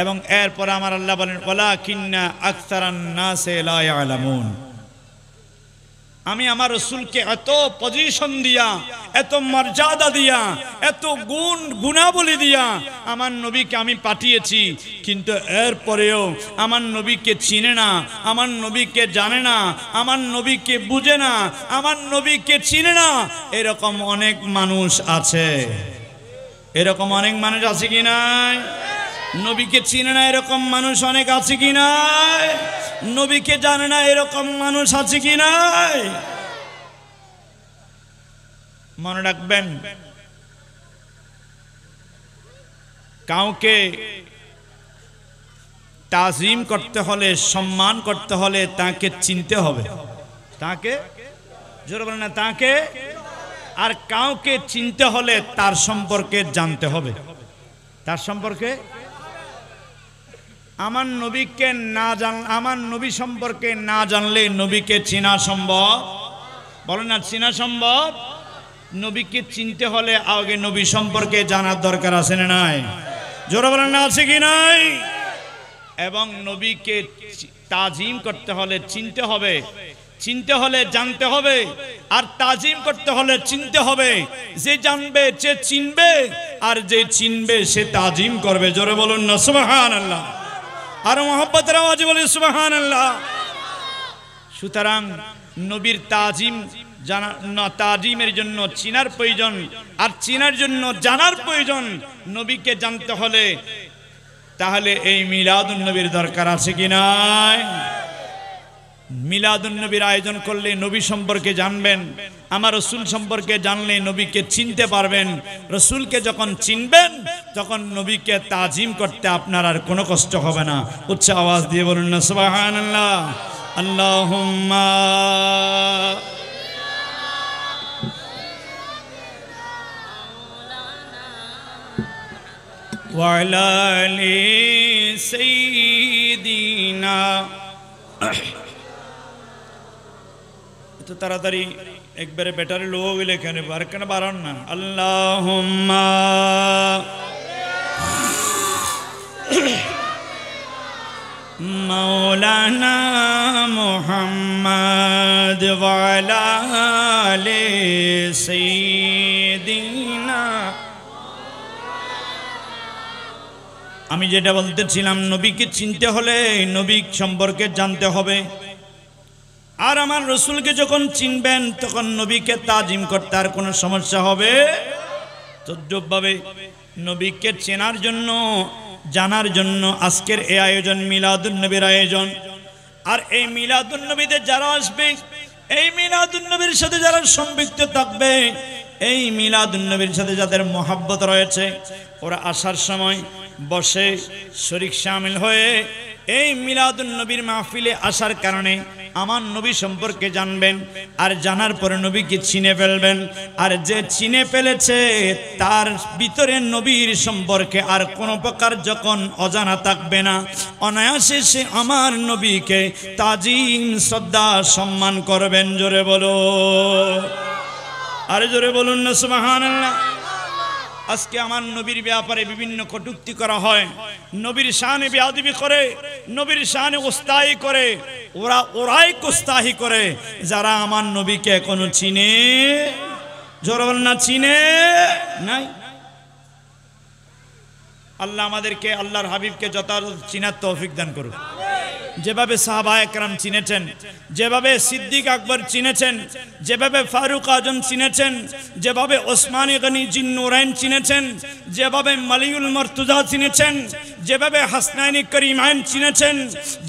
A: এবং এরপর আমার আল্লাহ বলেন ওলা কিন্না আলামুন আমি আমার রসুলকে এত পজিশন দিয়া এত মর্যাদা দিয়া এত গুণ গুণাবলী দিয়া আমার নবীকে আমি পাঠিয়েছি কিন্তু এরপরেও আমার নবীকে চিনে না আমার নবীকে জানে না আমার নবীকে বুঝে না আমার নবীকে চিনে না এরকম অনেক মানুষ আছে এরকম অনেক মানুষ আছে কি নাই নবীকে চিনে না এরকম মানুষ অনেক আছে কি নাই নবীকে জানে না এরকম মানুষ আছে কি নাই মনে রাখবেন কাউকে তাজিম করতে হলে সম্মান করতে হলে তাকে চিনতে হবে তাকে জোর বলে না তাকে আর কাউকে চিনতে হলে তার সম্পর্কে জানতে হবে তার সম্পর্কে আমার নবীকে না জান আমার নবী সম্পর্কে না জানলে নবীকে চিনা সম্ভব বলে না চিনা সম্ভব নবীকে চিনতে হলে আগে নবী সম্পর্কে জানার দরকার আছে না নাই জোর বলেন না আছে কি নাই এবং নবীকে তাজিম করতে হলে চিনতে হবে চিনতে হলে জানতে হবে আর তাজিম করতে হলে চিনতে হবে যে জানবে যে চিনবে আর যে চিনবে সে তাজিম করবে জোরে বলুন না সুবহানাল্লাহ আল্লাহ আর মোহাম্মতের আওয়াজে বলে সুবাহান সুতরাং নবীর তাজিম জানা না তাজিমের জন্য চিনার প্রয়োজন আর চিনার জন্য জানার প্রয়োজন নবীকে জানতে হলে তাহলে এই মিলাদ নবীর দরকার আছে কি নাই মিলাদুন্নবীর আয়োজন করলে নবী সম্পর্কে জানবেন আমার রসুল সম্পর্কে জানলে নবীকে চিনতে পারবেন রসুলকে যখন চিনবেন তখন নবীকে তাজিম করতে আপনার আর কোনো কষ্ট হবে না উচ্চ আওয়াজ দিয়ে বলুন না সুবাহান আল্লাহ আল্লাহ এত তাড়াতাড়ি একবারে ব্যাটারি লো গেলে এখানে আর কেন বাড়ান না আল্লাহ মৌলানা মোহাম্মদ সেদিনা আমি যেটা বলতেছিলাম নবীকে চিনতে হলে নবী সম্পর্কে জানতে হবে আর আমার রসুলকে যখন চিনবেন তখন নবীকে তাজিম করতে আর কোনো সমস্যা হবে তদ্যভাবে নবীকে চেনার জন্য জানার জন্য আজকের এই আয়োজন মিলাদুন্নবীর আয়োজন আর এই মিলাদুন্নবীতে যারা আসবে এই মিলাদুন্নবীর সাথে যারা সম্পৃক্ত থাকবে এই মিলাদুন্নবীর সাথে যাদের মহাব্বত রয়েছে ওরা আসার সময় বসে শরিক সামিল হয়ে এই মিলাদুল নবীর মাহফিলে আসার কারণে আমার নবী সম্পর্কে জানবেন আর জানার পরে নবীকে চিনে ফেলবেন আর যে চিনে ফেলেছে তার ভিতরে নবীর সম্পর্কে আর কোনো প্রকার যখন অজানা থাকবে না অনায়াসে সে আমার নবীকে তাজিম শ্রদ্ধা সম্মান করবেন জোরে বলো আরে জোরে বলুন না সুমাহান আল্লাহ আজকে আমার নবীর ব্যাপারে বিভিন্ন কটুক্তি করা হয় নবীর শানে বেয়াদবি করে নবীর শানে উস্তাহি করে ওরা ওরাই কুস্তাহি করে যারা আমার নবীকে এখনো চিনে জোরবল না চিনে নাই আল্লাহ আমাদেরকে আল্লাহর হাবিবকে যথাযথ চিনার তৌফিক দান করুন যেভাবে সাহাবা একরাম চিনেছেন যেভাবে সিদ্দিক আকবর চিনেছেন যেভাবে ফারুক আজম চিনেছেন যেভাবে ওসমান গনি জিন্নুরাইন চিনেছেন যেভাবে মালিউল মর্তুজা চিনেছেন যেভাবে হাসনাইনি করিমাইন চিনেছেন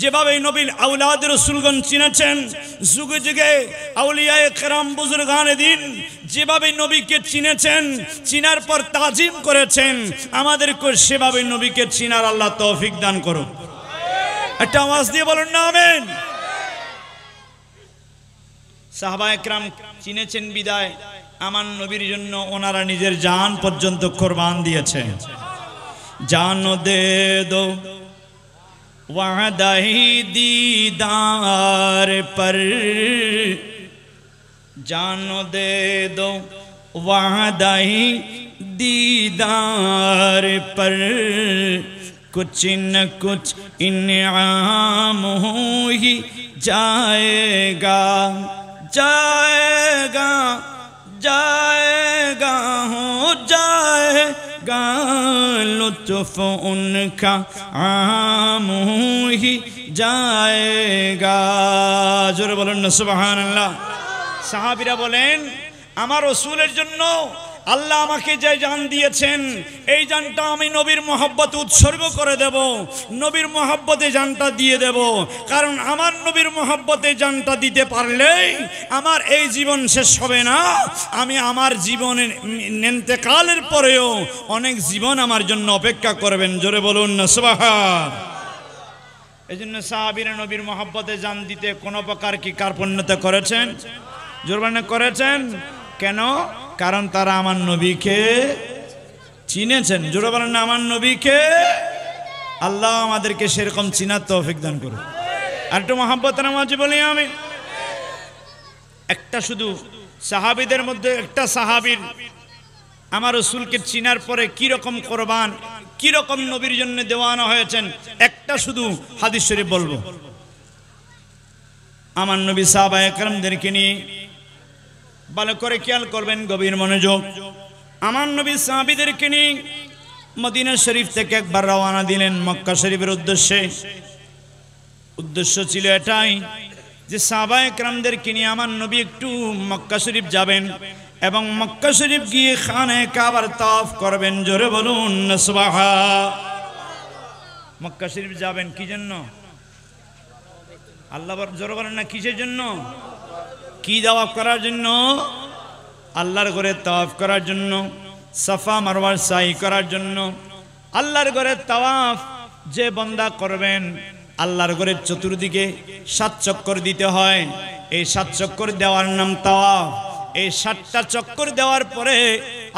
A: যেভাবে নবীল আউলাদ রসুলগন চিনেছেন যুগে যুগে আউলিয়ায় কেরাম বুজুর্গান দিন যেভাবে নবীকে চিনেছেন চিনার পর তাজিম করেছেন আমাদেরকে সেভাবে নবীকে চিনার আল্লাহ তৌফিক দান করুন একটা আওয়াজ দিয়ে বলুন না আমেন সাহবা একরাম চিনেছেন বিদায় আমার নবীর জন্য ওনারা নিজের জান পর্যন্ত কোরবান দিয়েছে জান দে দো ওয়াদাহি দিদার পর জান দে দো ওয়াদাহি দিদার পর कुछ न कुछ इनाम हो ही जाएगा जाएगा जाएगा हो जाएगा लुत्फ उनका आम हो ही जाएगा जोर बोलेন সুবহানাল্লাহ সাহাবীরা বলেন আমার রসুলের জন্য আল্লাহ আমাকে যে জান দিয়েছেন এই জানটা আমি নবীর মহব্বত উৎসর্গ করে দেব নবীর মহব্বতে জানটা দিয়ে দেব কারণ আমার নবীর মহব্বতে জানটা দিতে পারলেই আমার এই জীবন শেষ হবে না আমি আমার জীবনের নেন্তেকালের পরেও অনেক জীবন আমার জন্য অপেক্ষা করবেন জোরে বলুন না এই জন্য সাহাবিরা নবীর মহাব্বতে জান দিতে কোনো প্রকার কি কার্পণ্যতা করেছেন জোরবানে করেছেন কেন কারণ তারা আমার নবীকে চিনেছেন জোরে বলেন না আমার নবীকে আল্লাহ আমাদেরকে সেরকম চিনার তৌফিক দান করুন আর একটু মহাব্বতের মাঝে বলি আমি একটা শুধু সাহাবিদের মধ্যে একটা সাহাবির আমার রসুলকে চিনার পরে কীরকম কোরবান কীরকম নবীর জন্য দেওয়ানো হয়েছেন একটা শুধু হাদিস শরীফ বলবো আমার নবী সাহাবা একরমদেরকে নিয়ে ভালো করে খেয়াল করবেন গভীর মনোযোগ আমার নবী সাহাবিদেরকে নিয়ে মদিনা শরীফ থেকে একবার রওয়ানা দিলেন মক্কা শরীফের উদ্দেশ্যে উদ্দেশ্য ছিল এটাই যে সাবা একরামদেরকে নিয়ে আমার নবী একটু মক্কা শরীফ যাবেন এবং মক্কা শরীফ গিয়ে খানে কাবার তাফ করবেন জোরে বলুন মক্কা শরীফ যাবেন কি জন্য আল্লাহ জোরে বলেন না কিসের জন্য কি জবাব করার জন্য আল্লাহর ঘরে তাওয়াফ করার জন্য সাফা মারওয়ার সাই করার জন্য আল্লাহর ঘরে তাওয়াফ যে বন্দা করবেন আল্লাহর ঘরের চতুর্দিকে সাত চক্কর দিতে হয় এই সাত চক্কর দেওয়ার নাম তাওয়াফ এই সাতটা চক্কর দেওয়ার পরে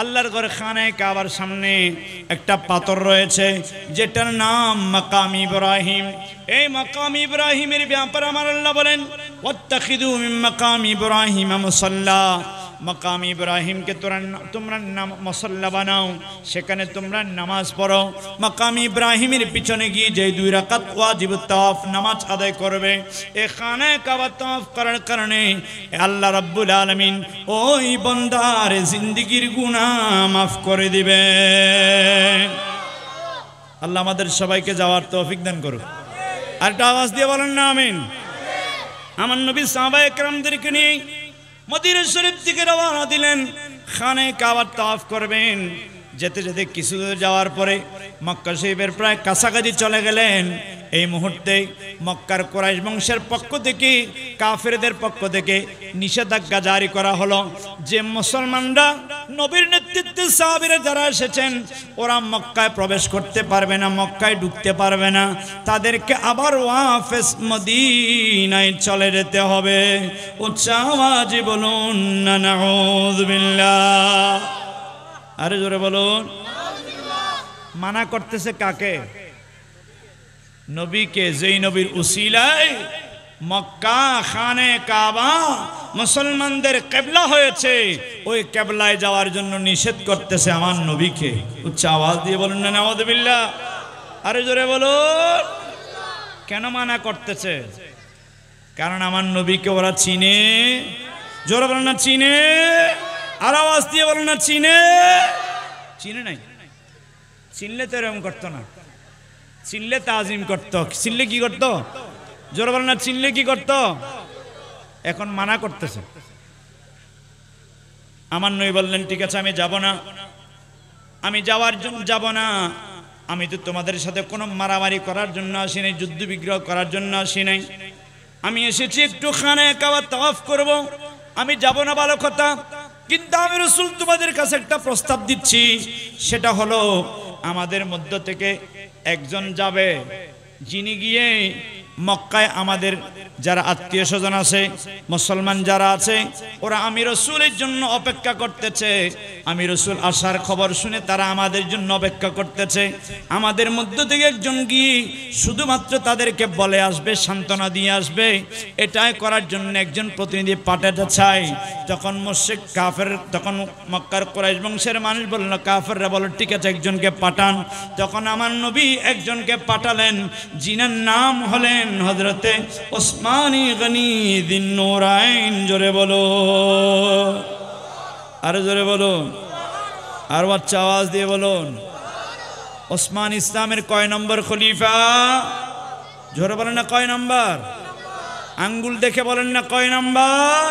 A: আল্লাহর ঘরে খানে কাবার সামনে একটা পাথর রয়েছে যেটার নাম মকাম ইব্রাহিম এই মকাম ইব্রাহিমের ব্যাপার আমার আল্লাহ বলেন ওয়াত্তাখিদু মিন মাকাম ইব্রাহিম মুসাল্লা মকাম ইব্রাহিমকে তোমরা তোমরা নাম মসল্লা বানাও সেখানে তোমরা নামাজ পড়ো মকাম ইব্রাহিমের পিছনে গিয়ে যে দুই রাকাত ওয়াজিব তফ নামাজ আদায় করবে এখানে খানায় কাবা তফ করার কারণে আল্লাহ রাব্বুল আলমিন ওই বন্দার জিন্দিগির গুণা মাফ করে দিবে আল্লাহ আমাদের সবাইকে যাওয়ার তৌফিক দান করুক আরেকটা আওয়াজ দিয়ে বলেন না আমিন আমার নবী সাহবা একরামদেরকে নিয়ে মদিনা শরীফ দিকে রওনা দিলেন খানে কাবার তাফ করবেন যেতে যেতে কিছু যাওয়ার পরে মক্কা শরীফের প্রায় কাছাকাছি চলে গেলেন এই মুহূর্তে মক্কার কোরাইশ বংশের পক্ষ থেকে কাফেরদের পক্ষ থেকে নিষেধাজ্ঞা জারি করা হলো যে মুসলমানরা নবীর নেতৃত্বে সাহাবিরা যারা এসেছেন ওরা মক্কায় প্রবেশ করতে পারবে না মক্কায় ঢুকতে পারবে না তাদেরকে আবার ওয়াফেস মদিনায় চলে যেতে হবে উচ্চাওয়াজি বলুন না নাউযুবিল্লাহ আরে জোরে বলুন মানা করতেছে কাকে নবীকে যেই নবীর উসিলায় মক্কা খানে কাবা মুসলমানদের কেবলা হয়েছে ওই কেবলায় যাওয়ার জন্য নিষেধ করতেছে আমার নবীকে উচ্চ আওয়াজ দিয়ে বলুন না নওয়াজবিল্লা আরে জোরে বলুন কেন মানা করতেছে কারণ আমার নবীকে ওরা চিনে জোরে বলেন না চিনে আর আওয়াজ দিয়ে বলেন না চিনে চিনে নাই চিনলে তো এরকম করতো না চিনলে তাজিম করত চিনলে কি করত জোর বলে না চিনলে কি করত এখন মানা করতেছে আমার নই বললেন ঠিক আছে আমি যাব না আমি যাওয়ার জন্য যাব না আমি তো তোমাদের সাথে কোনো মারামারি করার জন্য আসি নাই যুদ্ধ বিগ্রহ করার জন্য আসি নাই আমি এসেছি একটু খানে কাবার তাওয়াফ করব। আমি যাব না ভালো কথা কিন্তু আমি রসুল তোমাদের কাছে একটা প্রস্তাব দিচ্ছি সেটা হলো আমাদের মধ্য থেকে একজন যাবে যিনি গিয়ে মক্কায় আমাদের যারা আত্মীয় স্বজন আছে মুসলমান যারা আছে ওরা আমি রসুলের জন্য অপেক্ষা করতেছে আমি রসুল আসার খবর শুনে তারা আমাদের জন্য অপেক্ষা করতেছে আমাদের মধ্য থেকে একজন গিয়ে শুধুমাত্র তাদেরকে বলে আসবে সান্ত্বনা দিয়ে আসবে এটাই করার জন্য একজন প্রতিনিধি পাঠাতে চাই তখন মুর্শিক কাফের তখন মক্কার কোরআশ বংশের মানুষ বলল কাফেররা বলো ঠিক আছে একজনকে পাঠান তখন আমার নবী একজনকে পাঠালেন যিনার নাম হলেন হলেন হজরতে ওসমানি গনি দিন নোরাইন জোরে বলো আরে জোরে বলো আর বাচ্চা আওয়াজ দিয়ে বলুন ওসমান ইসলামের কয় নম্বর খলিফা জোরে বলেন না কয় নম্বর আঙ্গুল দেখে বলেন না কয় নম্বর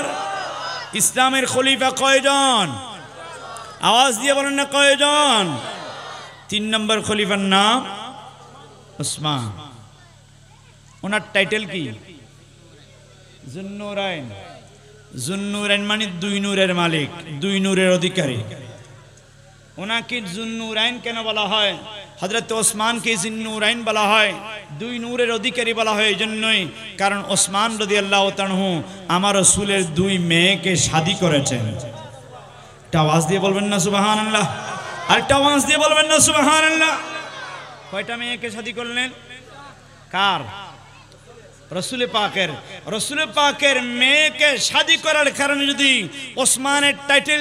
A: ইসলামের খলিফা কয়জন আওয়াজ দিয়ে বলেন না কয়জন তিন নম্বর খলিফার নাম ওসমান ওনার টাইটেল কি জুন্নুরাইন জুন্নুরাইন মানে দুই নূরের মালিক দুই নূরের অধিকারী ওনাকে জুন্নুরাইন কেন বলা হয় হজরত ওসমানকে জিন্নুরাইন বলা হয় দুই নূরের অধিকারী বলা হয় এই জন্যই কারণ ওসমান রদি আল্লাহ তানহু আমার রসুলের দুই মেয়েকে শাদি করেছেন একটা আওয়াজ দিয়ে বলবেন না সুবাহান আল্লাহ আর টাওয়াজ দিয়ে বলবেন না সুবাহান আল্লাহ কয়টা মেয়েকে শাদি করলেন কার রসুলে পাকের রসুলে পাকের মেয়েকে শাদী করার কারণে যদি ওসমানের টাইটেল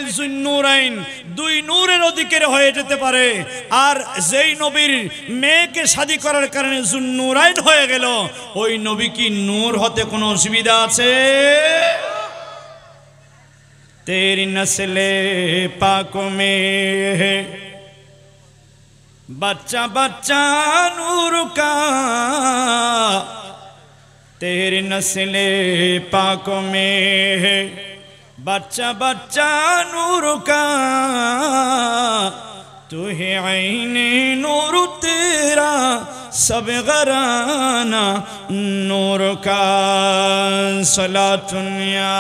A: আইন দুই নূরের অধিকের হয়ে যেতে পারে আর যেই নবীর মেয়েকে শাদী করার কারণে আইন হয়ে গেল ওই নবী কি নূর হতে কোনো অসুবিধা আছে তেরি নসলে পাক মে বাচ্চা বাচ্চা নূর কা तेरी नस्ले पाक में है बच्चा बच्चा नूर का तू है आईने नूर तेरा सब गराना नूर का सला दुनिया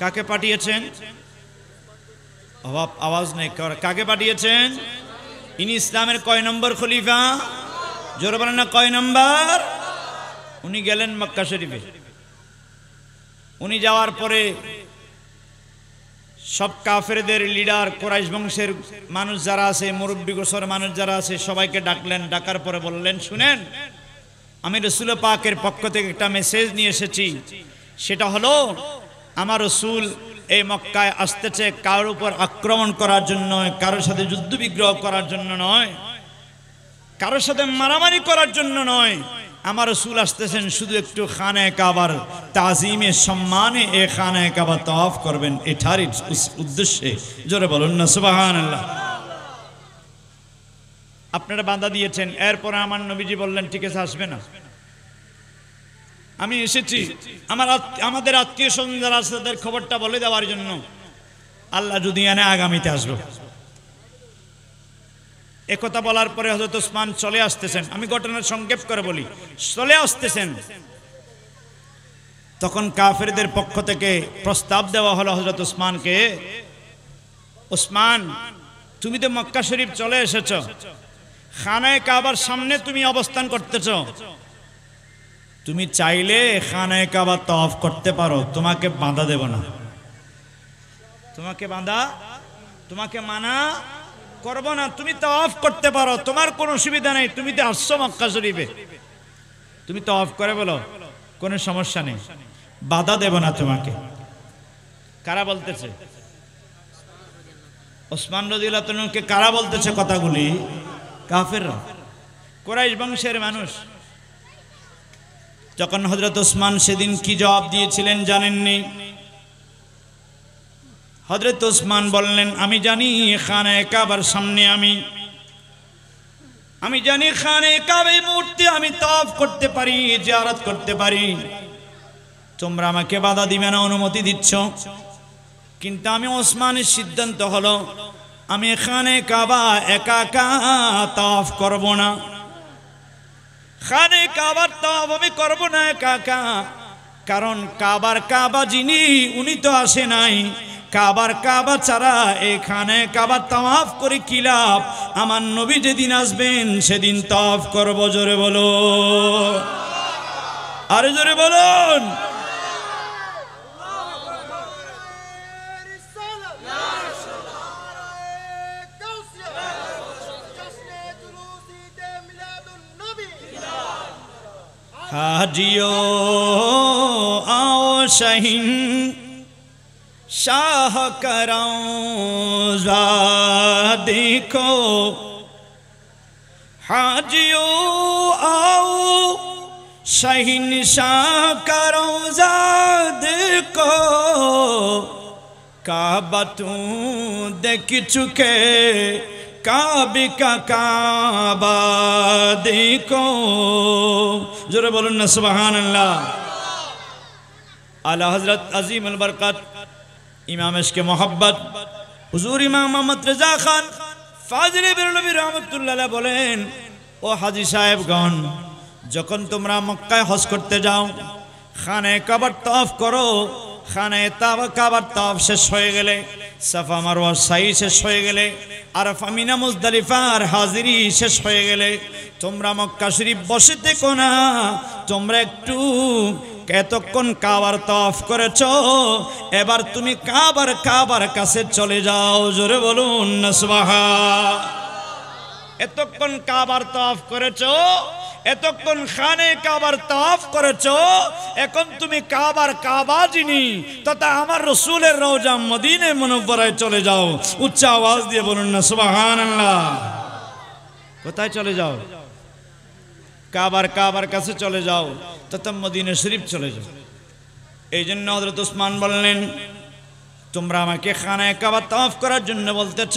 A: কাকে পাঠিয়েছেন অভাব আওয়াজ নেই কাকে পাঠিয়েছেন ইনি ইসলামের কয় নম্বর খলিফা জোর না কয় নম্বর উনি গেলেন মক্কা শরীফে উনি যাওয়ার পরে সব কাফেরদের লিডার কোরাইশ বংশের মানুষ যারা আছে মুরব্বী গোসর মানুষ যারা আছে সবাইকে ডাকলেন ডাকার পরে বললেন শুনেন আমি রসুল পাকের পক্ষ থেকে একটা মেসেজ নিয়ে এসেছি সেটা হলো আমার রসুল এই মক্কায় আসতেছে কারোর উপর আক্রমণ করার জন্য কারোর সাথে যুদ্ধ বিগ্রহ করার জন্য নয় কারোর সাথে মারামারি করার জন্য নয় আমার রসুল আসতেছেন শুধু একটু খানে কাবার তাজিমে সম্মানে এ খানে কাবার তফ করবেন এটারই উদ্দেশ্যে জোরে বলুন না সুবাহান আপনারা বাধা দিয়েছেন এরপরে আমার নবীজি বললেন ঠিক আছে আসবে না আমি এসেছি আমার আমাদের আত্মীয় স্বজন যারা আছে তাদের খবরটা বলে দেওয়ার জন্য আল্লাহ যদি এনে আগামীতে আসবো একথা বলার পরে হজরত ওসমান চলে আসতেছেন আমি ঘটনার সংক্ষেপ করে বলি চলে আসতেছেন তখন কাফেরদের পক্ষ থেকে প্রস্তাব দেওয়া হলো হজরত ওসমানকে ওসমান তুমি তো মক্কা শরীফ চলে এসেছ খানায় কাবার সামনে তুমি অবস্থান করতেছ তুমি চাইলে খানায় কাবার তফ করতে পারো তোমাকে বাঁধা দেব না তোমাকে বাঁধা তোমাকে মানা করবো না তুমি তো অফ করতে পারো তোমার কোনো সুবিধা নেই তুমি তো আসছো মক্কা শরীফে তুমি তো অফ করে বলো কোনো সমস্যা নেই বাধা দেব না তোমাকে কারা বলতেছে ওসমান তুমি কারা বলতেছে কথাগুলি কাফের কোরাইশ বংশের মানুষ যখন হজরত ওসমান সেদিন কি জবাব দিয়েছিলেন জানেননি হজরত ওসমান বললেন আমি জানি খানে কাবার সামনে আমি আমি জানি খানে কাবে মূর্তি আমি তফ করতে পারি জারাত করতে পারি তোমরা আমাকে বাধা দিবে না অনুমতি দিচ্ছ কিন্তু আমি ওসমানের সিদ্ধান্ত হলো আমি খানে কাবা একা একা করব না খানে কাবার তাওয়াব আমি করব না কাকা কারণ কাবার কাবা যিনি উনি তো আসে নাই কাবার কাবা চারা এখানে কাবার তাফ করে কিলাপ আমার নবী যেদিন আসবেন সেদিন তফ করব জোরে বলো আরে জোরে বলুন حاجیو آؤ شہین شاہ کرو دیکھو حاجیو آؤ شہین شاہ کو زیادو کہ دیکھ چکے কাব কাবা দেখো জোরে বলুন না সুবাহান আল্লাহ আলা হজরত আজিম আল বরকত ইমামেশকে মোহাব্বত হুজুর ইমাম মোহাম্মদ রেজা খান ফাজরে বেরলবি রহমতুল্লাহ বলেন ও হাজি সাহেবগণ যখন তোমরা মক্কায় হজ করতে যাও খানে কাবার তফ করো খানে তাবা কাবার তফ শেষ হয়ে গেলে সাফা মারোয়া সাই শেষ হয়ে গেলে আর ফামিনা মুজদালিফা আর হাজিরি শেষ হয়ে গেলে তোমরা মক্কা শরীফ বসে দেখো না তোমরা একটু এতক্ষণ কাবার তফ করেছ এবার তুমি কাবার কাবার কাছে চলে যাও জোরে বলুন সুবাহা এতক্ষণ কাবার তাফ করেছ এতক্ষণ খানে কাবার তাফ করেছ এখন তুমি কাবার কাবা যিনি তথা আমার রসুলের রওজা মদিনে মনোবরায় চলে যাও উচ্চ আওয়াজ দিয়ে বলুন না সুবাহান কোথায় চলে যাও কাবার কাবার কাছে চলে যাও তথা মদিনে শরীফ চলে যাও এই জন্য হজরত উসমান বললেন তোমরা আমাকে খানায় কাবার তাফ করার জন্য বলতেছ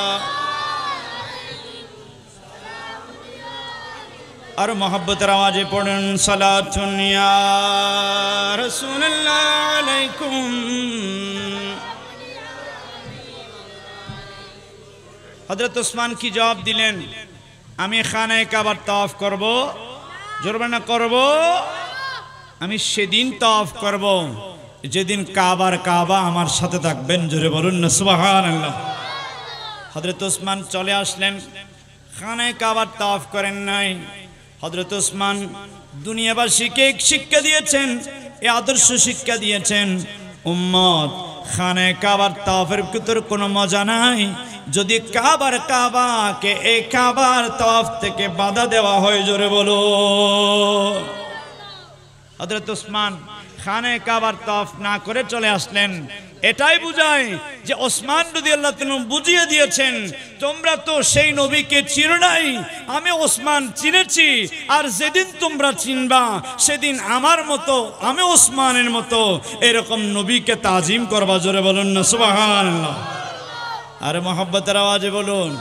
A: আর মোহাব্বতের আওয়াজে পড়েন সালাতুনিয়া হজরত ওসমান কি জবাব দিলেন আমি খানায় কাবার তফ করব জোরবানা করব আমি সেদিন তফ করব যেদিন কাবার কাবা আমার সাথে থাকবেন জোরে বলুন না সুবাহান আল্লাহ হজরত ওসমান চলে আসলেন খানায় কাবার তফ করেন নাই হজরত ওসমান দুনিয়াবাসীকে শিক্ষা দিয়েছেন এ আদর্শ শিক্ষা দিয়েছেন উম্মত খানে কাবার তাফের কুতুর কোনো মজা নাই যদি কাবার কাবাকে এই কাবার তফ থেকে বাধা দেওয়া হয় জোরে বলো হজরত ওসমান খানে কাবার তফ না করে চলে আসলেন এটাই বুঝায় যে ওসমান রদি আল্লাহ বুঝিয়ে দিয়েছেন তোমরা তো সেই নবীকে চির নাই আমি ওসমান চিনেছি আর যেদিন তোমরা চিনবা সেদিন আমার মতো আমি ওসমানের মতো এরকম নবীকে তাজিম করবা জোরে বলুন না সুবাহান আরে মোহাব্বতের আওয়াজে বলুন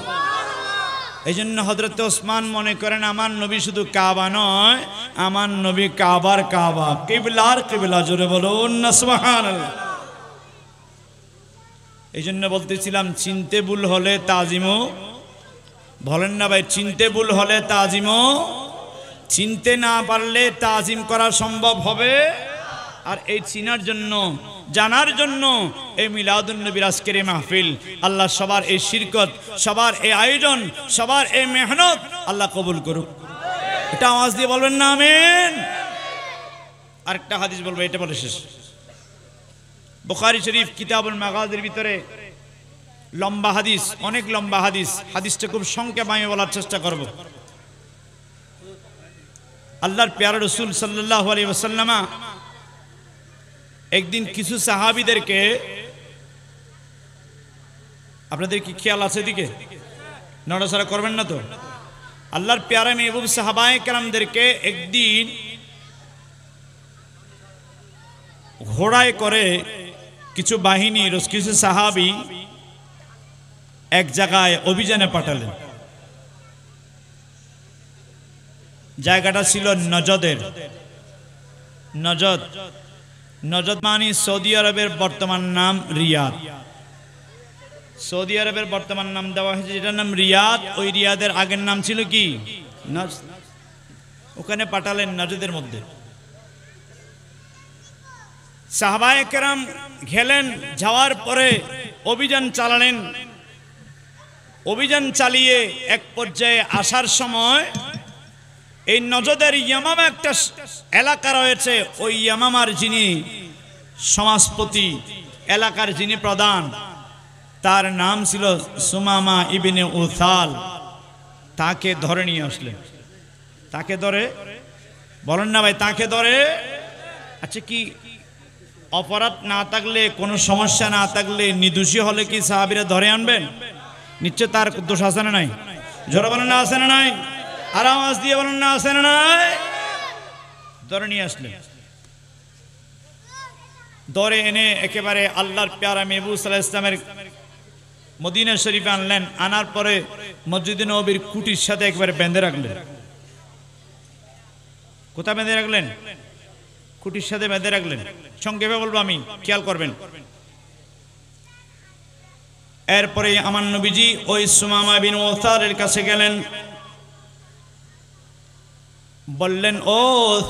A: এই জন্য হজরত ওসমান মনে করেন আমার নবী শুধু কাবা নয় আমার নবী কাবার কাবা কিবলার কিবলা জোরে বলুন না সুবাহান আল্লাহ এই জন্য বলতেছিলাম চিনতে ভুল হলে তাজিমও বলেন না ভাই চিনতে ভুল হলে তাজিমও চিনতে না পারলে তাজিম করা সম্ভব হবে আর এই চিনার জন্য জানার জন্য এই মিলাদুল্নবীর আজকের এই মাহফিল আল্লাহ সবার এই শিরকত সবার এই আয়োজন সবার এই মেহনত আল্লাহ কবুল করুক এটা আওয়াজ দিয়ে বলবেন না আমেন আরেকটা হাদিস বলবো এটা বলে শেষ বুখারি শরীফ কিতাবুল মাগাজের ভিতরে লম্বা হাদিস অনেক লম্বা হাদিস হাদিসটা খুব সংক্ষেপ আমি বলার চেষ্টা করব আল্লাহর পেয়ারা রসুল সাল্লাহ আলী ওসাল্লামা একদিন কিছু সাহাবিদেরকে আপনাদের কি খেয়াল আছে দিকে নড়াচড়া করবেন না তো আল্লাহর পেয়ারা মেহবুব সাহাবায় কেরামদেরকে একদিন ঘোড়ায় করে কিছু বাহিনী কিছু সাহাবি এক জায়গায় অভিযানে পাঠালেন জায়গাটা ছিল নজদের নজদ নজদ মানি সৌদি আরবের বর্তমান নাম রিয়াদ সৌদি আরবের বর্তমান নাম দেওয়া হয়েছে যেটার নাম রিয়াদ ওই রিয়াদের আগের নাম ছিল কি ওখানে পাঠালেন নজদের মধ্যে সাহবায়কেরাম ঘেলেন যাওয়ার পরে অভিযান চালালেন অভিযান চালিয়ে এক পর্যায়ে আসার সময় এই নজদের ইয়ামামা একটা এলাকা রয়েছে ওই ইয়ামামার যিনি সমাজপতি এলাকার যিনি প্রধান তার নাম ছিল সুমামা ইবিনে উথাল তাকে ধরে নিয়ে আসলেন তাকে ধরে বলেন না ভাই তাকে ধরে আচ্ছা কি অপরাধ না থাকলে কোনো সমস্যা না থাকলে নিদোষী হলে কি সাহাবিরা ধরে আনবেন নিশ্চয় তার দোষ আছে না নাই জোর বলেন না আছে না নাই আর আওয়াজ দিয়ে বলেন না আছে না নাই ধরে নিয়ে আসলেন ধরে এনে একেবারে আল্লাহর পেয়ারা মেহবুব সাল্লাহ ইসলামের মদিনা শরীফে আনলেন আনার পরে মসজিদ নবীর কুটির সাথে একবারে বেঁধে রাখলেন কোথায় বেঁধে রাখলেন খুঁটির সাথে বেঁধে রাখলেন সংক্ষেপে বলবো আমি খেয়াল করবেন এরপরে আমার নবীজি ওই সুমামা বিন ওসারের কাছে গেলেন বললেন ও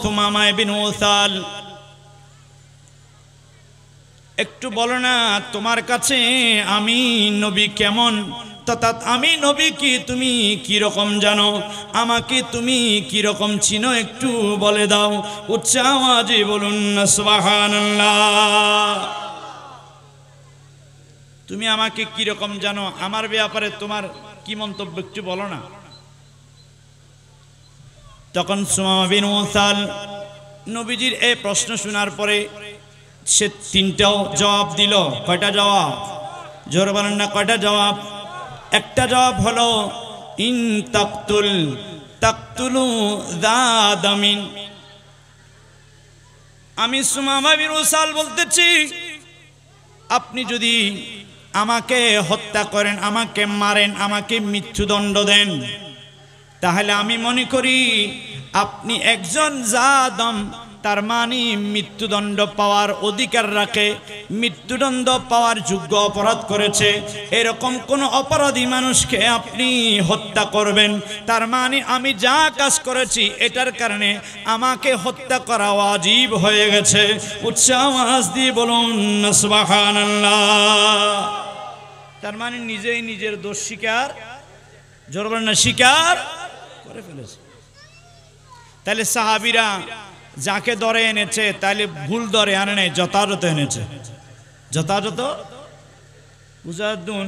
A: সুমামা বিন ওসাল একটু বলো না তোমার কাছে আমি নবী কেমন তথা আমি নবী কি তুমি কীরকম জানো আমাকে তুমি কীরকম চিনো একটু বলে দাও উচ্চাওয়াজে বলুন তুমি আমাকে কীরকম জানো আমার ব্যাপারে তোমার কি মন্তব্য একটু বলো না তখন সুমাবিন ওসাল নবীজির এই প্রশ্ন শোনার পরে সে তিনটাও জবাব দিল কয়টা জবাব জোর বলেন না কয়টা জবাব একটা জবাব হলো ইন তাকতুল তাকতুলু দাদামিন আমি সুমামাবির উসাল বলতেছি আপনি যদি আমাকে হত্যা করেন আমাকে মারেন আমাকে মৃত্যুদণ্ড দেন তাহলে আমি মনে করি আপনি একজন জাদম তার মানে মৃত্যুদণ্ড পাওয়ার অধিকার রাখে মৃত্যুদণ্ড পাওয়ার যোগ্য অপরাধ করেছে এরকম কোন অপরাধী মানুষকে আপনি হত্যা করবেন তার মানে আমি যা কাজ করেছি এটার কারণে আমাকে হত্যা করা অজীব হয়ে গেছে উৎসাহ দিয়ে বলুন তার মানে নিজেই নিজের দোষ স্বীকার জোর না স্বীকার করে ফেলেছে তাহলে সাহাবিরা যাকে দরে এনেছে তাহলে ভুল দরে আনে নাই যথাযথ এনেছে যথাযথ মুজাহদুন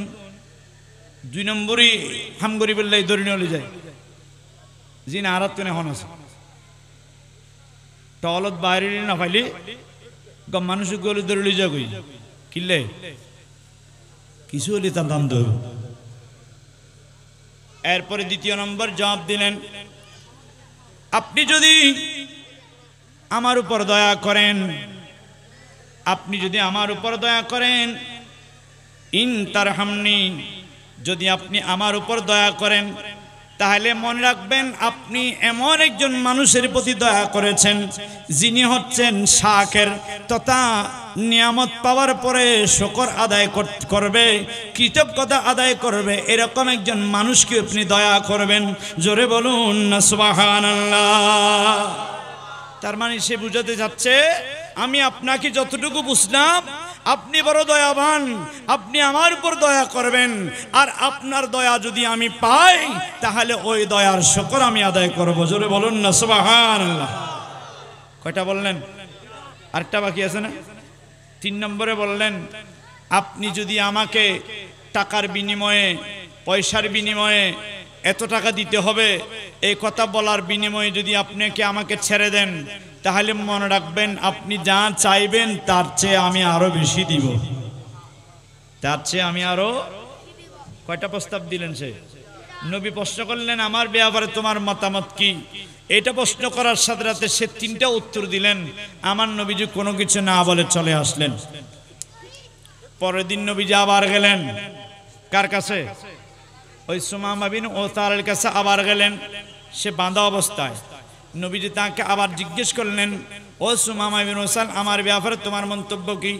A: দুই নম্বরই হাম গরিবুল্লাহ দরিণী হলে যায় যিনি আরাত কেনে হন আছে টলত বাইরে না ফাইলি গম মানুষের গলি দরিলি যা কই কিল্লে কিছু হলে তার দাম দেব এরপরে দ্বিতীয় নম্বর জবাব দিলেন আপনি যদি আমার উপর দয়া করেন আপনি যদি আমার উপর দয়া করেন ইন তার হামনি যদি আপনি আমার উপর দয়া করেন তাহলে মনে রাখবেন আপনি এমন একজন মানুষের প্রতি দয়া করেছেন যিনি হচ্ছেন শাকের তথা নিয়ামত পাওয়ার পরে শকর আদায় করবে কৃতজ্ঞতা আদায় করবে এরকম একজন মানুষকে আপনি দয়া করবেন জোরে বলুন সুবাহ আল্লাহ তার মানে সে বুঝাতে যাচ্ছে আমি আপনাকে যতটুকু বুঝলাম আপনি বড় দয়াবান আপনি আমার উপর দয়া করবেন আর আপনার দয়া যদি আমি পাই তাহলে ওই দয়ার শকর আমি আদায় করবো জোরে বলুন না সোবাহান কয়টা বললেন আরেকটা বাকি আছে না তিন নম্বরে বললেন আপনি যদি আমাকে টাকার বিনিময়ে পয়সার বিনিময়ে এত টাকা দিতে হবে এই কথা বলার বিনিময়ে যদি আপনি কি আমাকে ছেড়ে দেন তাহলে মনে রাখবেন আপনি যা চাইবেন তার চেয়ে আমি আরো বেশি দিব তার চেয়ে আমি আরো কয়টা প্রস্তাব দিলেন সে নবী প্রশ্ন করলেন আমার ব্যাপারে তোমার মতামত কি এটা প্রশ্ন করার সাথে সাথে সে তিনটা উত্তর দিলেন আমার নবীজি কোনো কিছু না বলে চলে আসলেন পরের দিন নবীজি আবার গেলেন কার কাছে ওই বিন ও তার কাছে আবার গেলেন সে বাঁধা অবস্থায় নবীজি তাকে আবার জিজ্ঞেস করলেন ও বিন ওসাল আমার ব্যাপারে তোমার মন্তব্য কি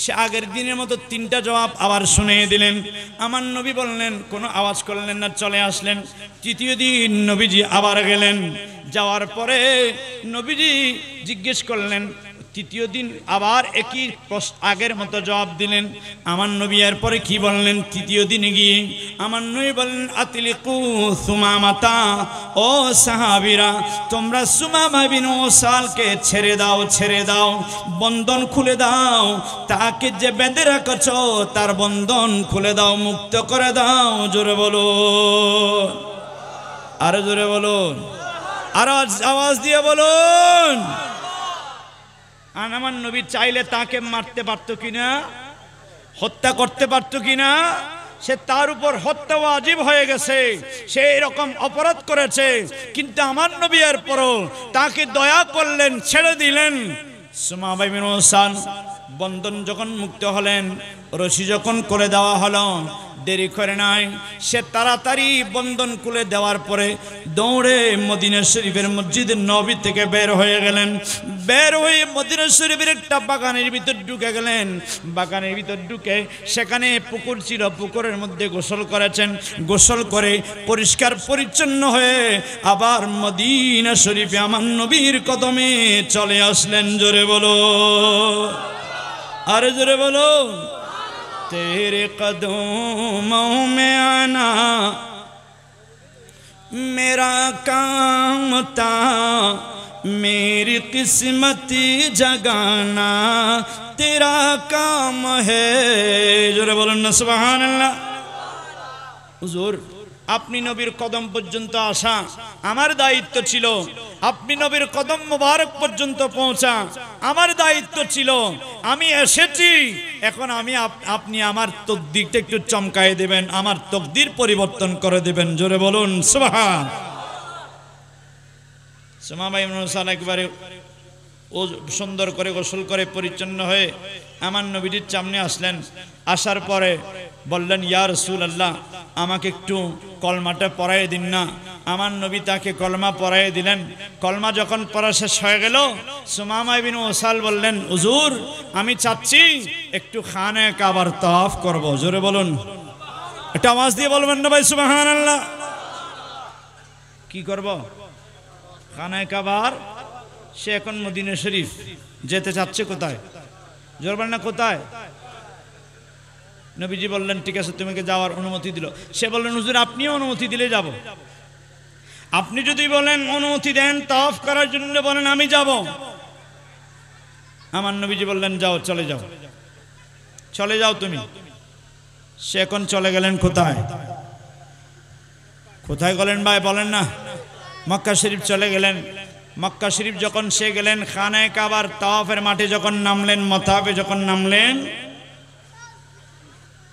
A: সে আগের দিনের মতো তিনটা জবাব আবার শুনিয়ে দিলেন আমার নবী বললেন কোনো আওয়াজ করলেন না চলে আসলেন তৃতীয় দিন নবীজি আবার গেলেন যাওয়ার পরে নবীজি জিজ্ঞেস করলেন তৃতীয় দিন আবার একই আগের মতো জবাব দিলেন আমার নবী পরে কি বললেন তৃতীয় দিনে গিয়ে আমার নবী বললেন আতিলি মাতা ও সাহাবিরা তোমরা সুমা মাবিন ও সালকে ছেড়ে দাও ছেড়ে দাও বন্ধন খুলে দাও তাকে যে বেঁধে রাখছ তার বন্ধন খুলে দাও মুক্ত করে দাও জোরে বলো আরো জোরে বলুন আরো আওয়াজ দিয়ে বলুন আর আমার নবী চাইলে তাকে মারতে পারতো কিনা হত্যা করতে পারতো কিনা সে তার উপর হত্যা আজীব হয়ে গেছে সে এরকম অপরাধ করেছে কিন্তু আমার নবী এর পরও তাকে দয়া করলেন ছেড়ে দিলেন সুমাবাইমিন বন্ধন যখন মুক্ত হলেন রশি যখন করে দেওয়া হলো দেরি করে নাই সে তাড়াতাড়ি বন্ধন কুলে দেওয়ার পরে দৌড়ে মদিনা শরীফের মসজিদ নবী থেকে বের হয়ে গেলেন বের হয়ে মদিনা শরীফের একটা বাগানের ভিতর ঢুকে গেলেন বাগানের ভিতর ঢুকে সেখানে পুকুর ছিল পুকুরের মধ্যে গোসল করেছেন গোসল করে পরিষ্কার পরিচ্ছন্ন হয়ে আবার মদিনা শরীফে আমার নবীর কদমে চলে আসলেন জোরে বলো আরে জোরে বলো تیرے قدموں میں آنا میرا کام تھا میری قسمتی جگانا تیرا کام ہے جور بولنا سبحان اللہ حضور আপনি নবীর কদম পর্যন্ত আসা আমার দায়িত্ব ছিল আপনি নবীর কদম মুবারক পর্যন্ত পৌঁছা আমার দায়িত্ব ছিল আমি এসেছি এখন আমি আপনি আমার তকদিরটা একটু চমকায় দেবেন আমার তকদির পরিবর্তন করে দেবেন জোরে বলুন সুবাহা সুমাবাই মনসাল একবারে ও সুন্দর করে গোসল করে পরিচ্ছন্ন হয়ে আমার নবীটির সামনে আসলেন আসার পরে বললেন ইয়ার রসুল আল্লাহ আমাকে একটু কলমাটা পড়াই দিন না আমার নবী তাকে কলমা পড়াই দিলেন কলমা যখন পড়া শেষ হয়ে গেল সুমামাইবিন ওসাল বললেন উজুর আমি চাচ্ছি একটু খানে কাবার তফ করব জোরে বলুন একটা আওয়াজ দিয়ে বলবেন না ভাই সুমাহান আল্লাহ কি করব খানায় কাবার সে এখন মদিনা শরীফ যেতে চাচ্ছে কোথায় জোর বলেন না কোথায় নবীজি বললেন ঠিক আছে তোমাকে যাওয়ার অনুমতি দিল সে বললেন হুজুর আপনিও অনুমতি দিলে যাব। আপনি যদি বলেন অনুমতি দেন তাফ করার জন্য বলেন আমি যাব। আমার নবীজি বললেন যাও চলে যাও চলে যাও তুমি সে এখন চলে গেলেন কোথায় কোথায় গেলেন ভাই বলেন না মক্কা শরীফ চলে গেলেন মক্কা শরীফ যখন সে গেলেন খানায় কাবার তাওয়াফের মাঠে যখন নামলেন মতাফে যখন নামলেন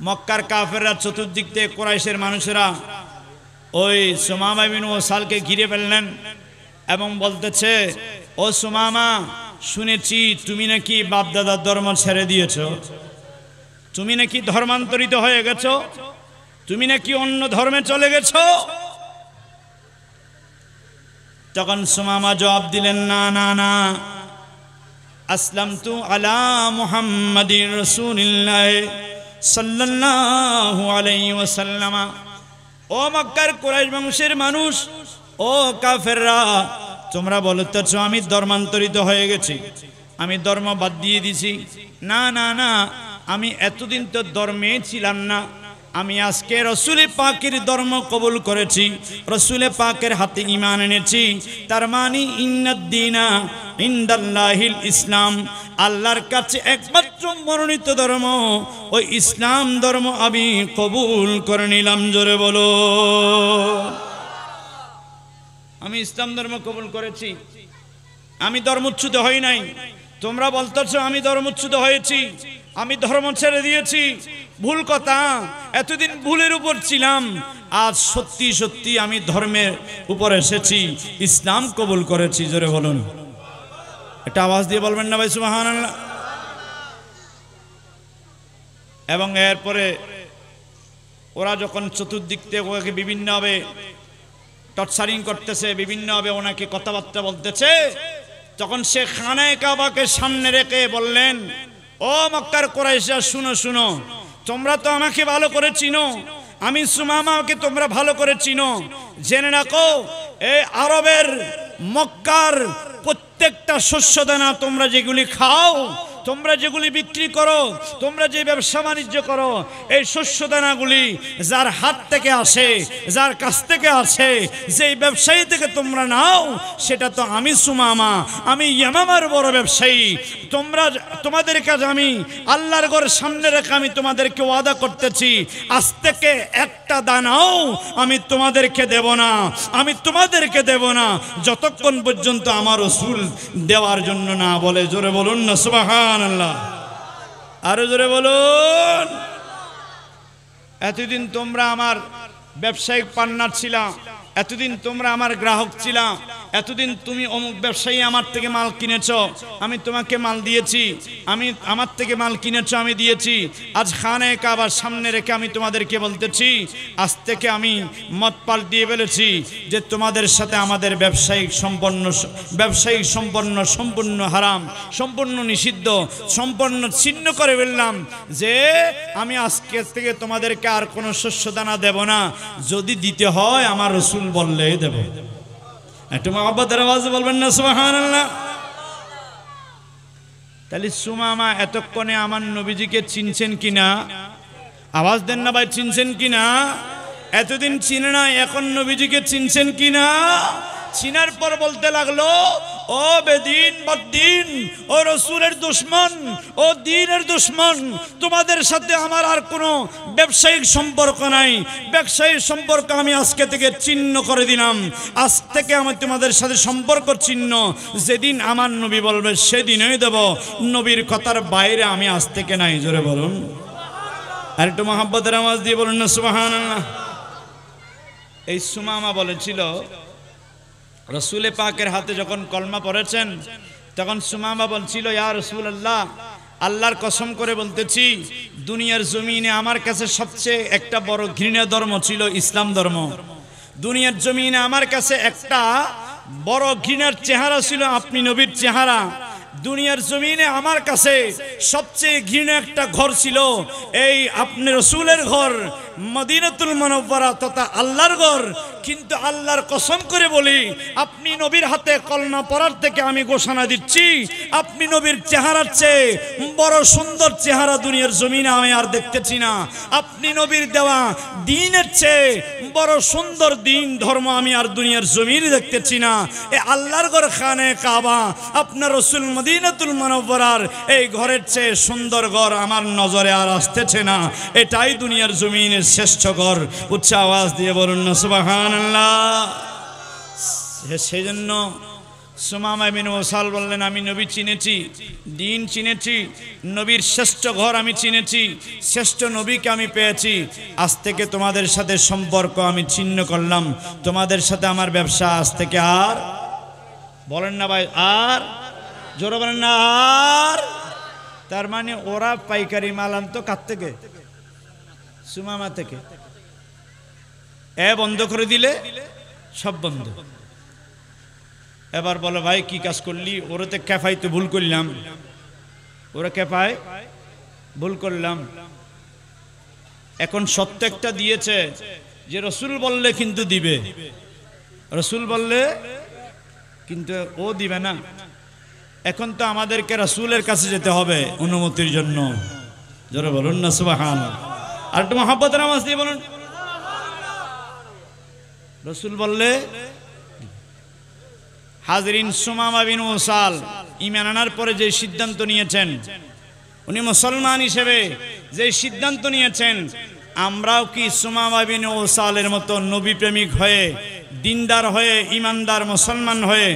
A: মক্কার কাফেররা চতুর্দিক থেকে কোরাইশের মানুষেরা ওই সুমামা বিন ওসালকে ঘিরে ফেললেন এবং বলতেছে ও সুমামা শুনেছি তুমি নাকি বাপদাদার ধর্ম ছেড়ে দিয়েছ তুমি নাকি ধর্মান্তরিত হয়ে গেছ তুমি নাকি অন্য ধর্মে চলে গেছ তখন সুমামা জবাব দিলেন না না না আসলাম তু আলা মুহাম্মাদির রসুনিল্লাহ সাল্লাল্লাহু আলাইহি ওয়াসাল্লাম ও মক্কার কুরাইশ বংশের মানুষ ও কাফেররা তোমরা বলতেছ আমি ধর্মান্তরিত হয়ে গেছি আমি ধর্ম বাদ দিয়ে দিছি না না না আমি এতদিন তো ধর্মে ছিলাম না আমি আজকে রসুলে পাকের ধর্ম কবুল করেছি রসুলে পাকের হাতে ইমান এনেছি তার মানে ইন্নদ্দিনা ইন্দাল্লাহিল ইসলাম আল্লাহর কাছে একমাত্র মনোনীত ধর্ম ওই ইসলাম ধর্ম আমি কবুল করে নিলাম জোরে বলো আমি ইসলাম ধর্ম কবুল করেছি আমি উচ্ছুত হই নাই তোমরা বলতেছ আমি উচ্ছুত হয়েছি আমি ধর্ম ছেড়ে দিয়েছি ভুল কথা এতদিন ভুলের উপর ছিলাম আজ সত্যি সত্যি আমি ধর্মের উপর এসেছি ইসলাম কবুল করেছি জোরে বলুন একটা আওয়াজ দিয়ে বলবেন না ভাই সুবাহান এবং এরপরে ওরা যখন চতুর্দিক থেকে ওকে বিভিন্নভাবে টর্চারিং করতেছে বিভিন্নভাবে ওনাকে কথাবার্তা বলতেছে তখন সে খানায় কাবাকে সামনে রেখে বললেন ও মক্কার কোরাইশা শুনো শুনো তোমরা তো আমাকে ভালো করে চিনো আমি সুমামাকে তোমরা ভালো করে চিনো জেনে রাখো এই আরবের মক্কার প্রত্যেকটা শস্য দানা তোমরা যেগুলি খাও তোমরা যেগুলি বিক্রি করো তোমরা যে ব্যবসা বাণিজ্য করো এই শস্য দানাগুলি যার হাত থেকে আসে যার কাছ থেকে আসে যেই ব্যবসায়ী থেকে তোমরা নাও সেটা তো আমি সুমামা আমি ইয়ামামার বড় ব্যবসায়ী তোমরা তোমাদের কাজ আমি আল্লাহর ঘরের সামনে রেখে আমি তোমাদেরকে ওয়াদা করতেছি আজ থেকে একটা দানাও আমি তোমাদেরকে দেব না আমি তোমাদেরকে দেব না যতক্ষণ পর্যন্ত আমার রসুল দেওয়ার জন্য না বলে জোরে বলুন না সুবাহান সুবহান আল্লাহ আরো জোরে বলুন এতদিন তোমরা আমার ব্যবসায়িক পান্নার ছিলাম এতদিন তোমরা আমার গ্রাহক ছিলাম এতদিন তুমি অমুক ব্যবসায়ী আমার থেকে মাল কিনেছ আমি তোমাকে মাল দিয়েছি আমি আমার থেকে মাল কিনেছ আমি দিয়েছি আজ খানে কাবার সামনে রেখে আমি তোমাদেরকে বলতেছি আজ থেকে আমি মত দিয়ে বলেছি যে তোমাদের সাথে আমাদের ব্যবসায়িক সম্পন্ন ব্যবসায়িক সম্পন্ন সম্পূর্ণ হারাম সম্পূর্ণ নিষিদ্ধ সম্পন্ন ছিন্ন করে ফেললাম যে আমি আজকে থেকে তোমাদেরকে আর কোনো শস্য দানা দেব না যদি দিতে হয় আমার রসুল বললেই দেব একটু মহাব্বতের আওয়াজে বলবেন না সুবাহান তাহলে সুমামা এতক্ষণে আমার নবীজিকে চিনছেন কিনা আওয়াজ দেন না ভাই চিনছেন কিনা এতদিন চিনে না এখন নবীজিকে চিনছেন কিনা চিনার পর বলতে লাগলো ও বেদিন বদিন ও রসুরের দুশ্মন ও দিনের দুশ্মন তোমাদের সাথে আমার আর কোনো ব্যবসায়িক সম্পর্ক নাই ব্যবসায়িক সম্পর্ক আমি আজকে থেকে চিহ্ন করে দিলাম আজ থেকে আমি তোমাদের সাথে সম্পর্ক চিহ্ন যেদিন আমার নবী বলবে সেদিনই দেব নবীর কথার বাইরে আমি আজ থেকে নাই জোরে বলুন আর একটু মহাব্বতের আওয়াজ দিয়ে বলুন না সুমাহান এই সুমামা বলেছিল রসুলে পাকের হাতে যখন কলমা পড়েছেন তখন সুমামা বলছিল ইয়া রসুল আল্লাহ আল্লাহর কসম করে বলতেছি দুনিয়ার জমিনে আমার কাছে সবচেয়ে একটা বড় ঘৃণা ধর্ম ছিল ইসলাম ধর্ম দুনিয়ার জমিনে আমার কাছে একটা বড় ঘৃণার চেহারা ছিল আপনি নবীর চেহারা দুনিয়ার জমিনে আমার কাছে সবচেয়ে ঘৃণা একটা ঘর ছিল এই আপনি রসুলের ঘর মদিনাতুল মনোবরা তথা আল্লাহর ঘর কিন্তু আল্লাহর কসম করে বলি আপনি নবীর হাতে কলনা পড়ার থেকে আমি ঘোষণা দিচ্ছি আপনি নবীর চেহারার চেয়ে বড় সুন্দর চেহারা দুনিয়ার জমিনে আমি আর দেখতেছি না আপনি নবীর দেওয়া দিনের চেয়ে বড় সুন্দর দিন ধর্ম আমি আর দুনিয়ার জমিনে দেখতেছি না এ আল্লাহর ঘর খানে কাবা আপনার রসুল মদিনাতুল মনোবরার এই ঘরের চেয়ে সুন্দর ঘর আমার নজরে আর আসতেছে না এটাই দুনিয়ার জমিনে শ্রেষ্ঠ ঘর উচ্চ আওয়াজ দিয়ে বলুন না সুবাহান সেই জন্য বললেন আমি নবী চিনেছি দিন চিনেছি নবীর শ্রেষ্ঠ ঘর আমি চিনেছি শ্রেষ্ঠ নবীকে আমি পেয়েছি আজ থেকে তোমাদের সাথে সম্পর্ক আমি ছিন্ন করলাম তোমাদের সাথে আমার ব্যবসা আজ থেকে আর বলেন না ভাই আর জোর বলেন না আর তার মানে ওরা পাইকারি মাল তো কার থেকে সুমামা থেকে এ বন্ধ করে দিলে সব বন্ধ এবার বলো ভাই কি কাজ করলি ওরা তো ক্যাফাই তো ভুল করলাম ওরা ক্যাফায় ভুল করলাম এখন সত্য একটা দিয়েছে যে রসুল বললে কিন্তু দিবে রসুল বললে কিন্তু ও দিবে না এখন তো আমাদেরকে রসুলের কাছে যেতে হবে অনুমতির জন্য যারা বলুন না সুবাহ দিয়ে বলুন রসুল বললে হাজরিন সুমামা বিন ওসাল ইমান আনার পরে যে সিদ্ধান্ত নিয়েছেন উনি মুসলমান হিসেবে যে সিদ্ধান্ত নিয়েছেন আমরাও কি সুমামা বিন ওসালের মতো নবী প্রেমিক হয়ে দিনদার হয়ে ইমানদার মুসলমান হয়ে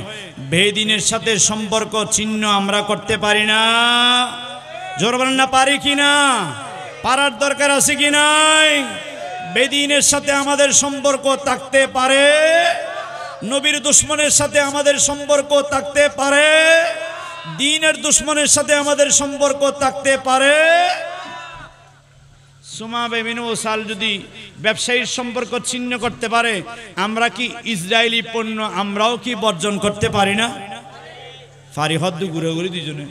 A: বেদিনের সাথে সম্পর্ক চিহ্ন আমরা করতে পারি না জোর বলেন না পারি কি না পারার দরকার আছে কি নাই বেদিনের সাথে আমাদের সম্পর্ক থাকতে পারে নবীর দুশ্মনের সাথে আমাদের সম্পর্ক থাকতে পারে দিনের দুশ্মনের সাথে আমাদের সম্পর্ক থাকতে পারে সুমা বেবিনু সাল যদি ব্যবসায়ীর সম্পর্ক ছিন্ন করতে পারে আমরা কি ইসরায়েলি পণ্য আমরাও কি বর্জন করতে পারি না ফারিহদ্দু ঘুরে ঘুরে দুজনে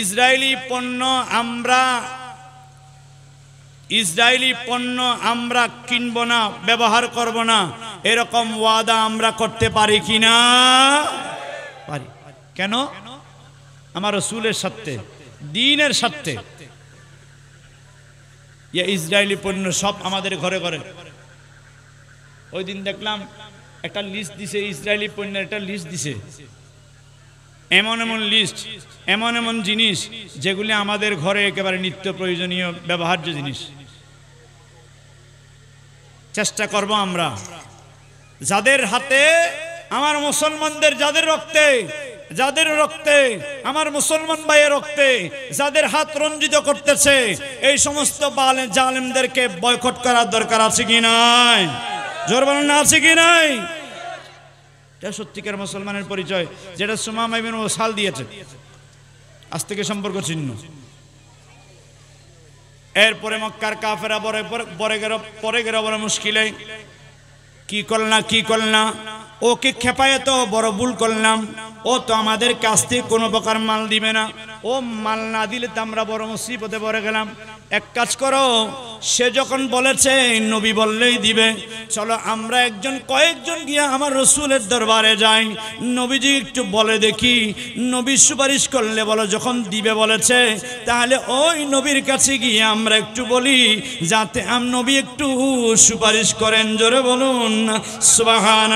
A: ইসরায়েলি পণ্য আমরা ইসরায়েলি পণ্য আমরা কিনব না ব্যবহার করব না এরকম ওয়াদা আমরা করতে পারি কি না পারি কেন আমার রসুলের স্বার্থে দিনের স্বার্থে ইয়ে ইসরায়েলি পণ্য সব আমাদের ঘরে ঘরে ওই দিন দেখলাম একটা লিস্ট দিছে ইসরায়েলি পণ্যের একটা লিস্ট দিছে এমন এমন লিস্ট এমন এমন জিনিস যেগুলি আমাদের ঘরে একেবারে নিত্য প্রয়োজনীয় ব্যবহার্য জিনিস চেষ্টা করব আমরা যাদের হাতে আমার মুসলমানদের যাদের রক্তে যাদের রক্তে আমার মুসলমান ভাইয়ের রক্তে যাদের হাত রঞ্জিত করতেছে এই সমস্ত জালেমদেরকে বয়কট করার দরকার আছে কি নাই জোর বলেন আছে কি নাই এটা সত্যিকার মুসলমানের পরিচয় যেটা সুমাম ও সাল দিয়েছে আজ থেকে সম্পর্ক চিহ্ন এরপরে মক্কার কাফেরা বরে পরে গেল পরে গেল বড় মুশকিলে কি না কি ও ওকে খেপায় তো বড় ভুল করলাম ও তো আমাদের কাছ থেকে কোনো প্রকার মাল দিবে না ও মাল না দিলে তো আমরা বড় মুসিবতে পড়ে গেলাম এক কাজ করো সে যখন বলেছে নবী বললেই দিবে চলো আমরা একজন কয়েকজন গিয়ে আমার রসুলের দরবারে যাই নবীজি একটু বলে দেখি নবী সুপারিশ করলে বলো যখন দিবে বলেছে তাহলে ওই নবীর কাছে গিয়ে আমরা একটু বলি যাতে আম নবী একটু সুপারিশ করেন জোরে বলুন সুবাহান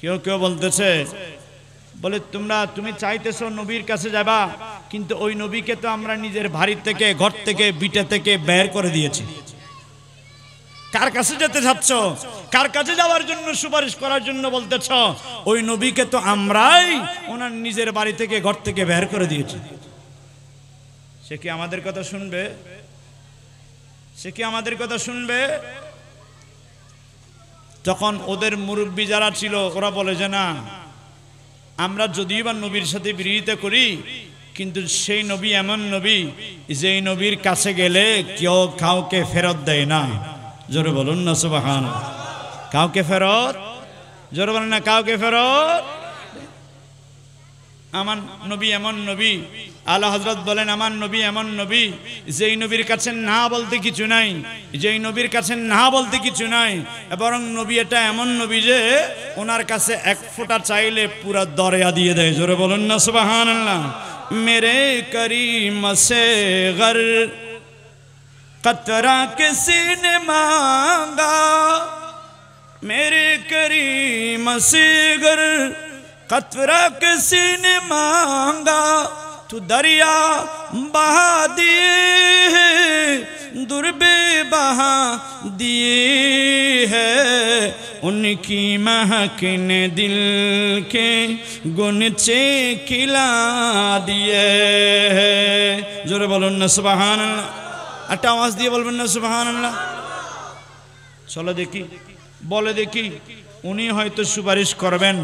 A: কেউ কেউ বলতেছে বলে তোমরা তুমি চাইতেছো নবীর কাছে যাবা কিন্তু ওই নবীকে তো আমরা নিজের ভারি থেকে ঘর থেকে বিটা থেকে বের করে দিয়েছি কার কাছে যেতে চাচ্ছ কার কাছে যাওয়ার জন্য সুপারিশ করার জন্য বলতেছ ওই নবীকে তো আমরাই ওনার নিজের বাড়ি থেকে ঘর থেকে বের করে দিয়েছি সে কি আমাদের কথা শুনবে সে কি আমাদের কথা শুনবে তখন ওদের মুরব্বী যারা ছিল ওরা বলে যে না আমরা যদিও বা নবীর সাথে বিরোধিতা করি কিন্তু সেই নবী এমন নবী যেই নবীর কাছে গেলে কেউ কাউকে ফেরত দেয় না জোরে বলুন না সুবাহান কাউকে ফেরত জোরে বলেন না কাউকে ফেরত আমার নবী এমন নবী আল্লাহ হজরত বলেন আমার নবী এমন নবী যেই নবীর কাছে না বলতে কিছু নাই যেই নবীর কাছে না বলতে কিছু নাই বরং নবী এটা এমন নবী যে ওনার কাছে এক ফোঁটা চাইলে পুরা দরিয়া দিয়ে দেয় জোরে বলুন না সুবাহান মেরে করি মসে গর কতরা কেসি নে মাঙ্গা মেরে করি মসে গর কতরা কেসি নে মাঙ্গা تو دریا بہا بہا دربے ان کی دل کے گنچے بولن سبحان اللہ گن چلا دئے جوڑے سبحان اللہ چلو دیکھی بولے دیکھی উনি হয়তো সুপারিশ করবেন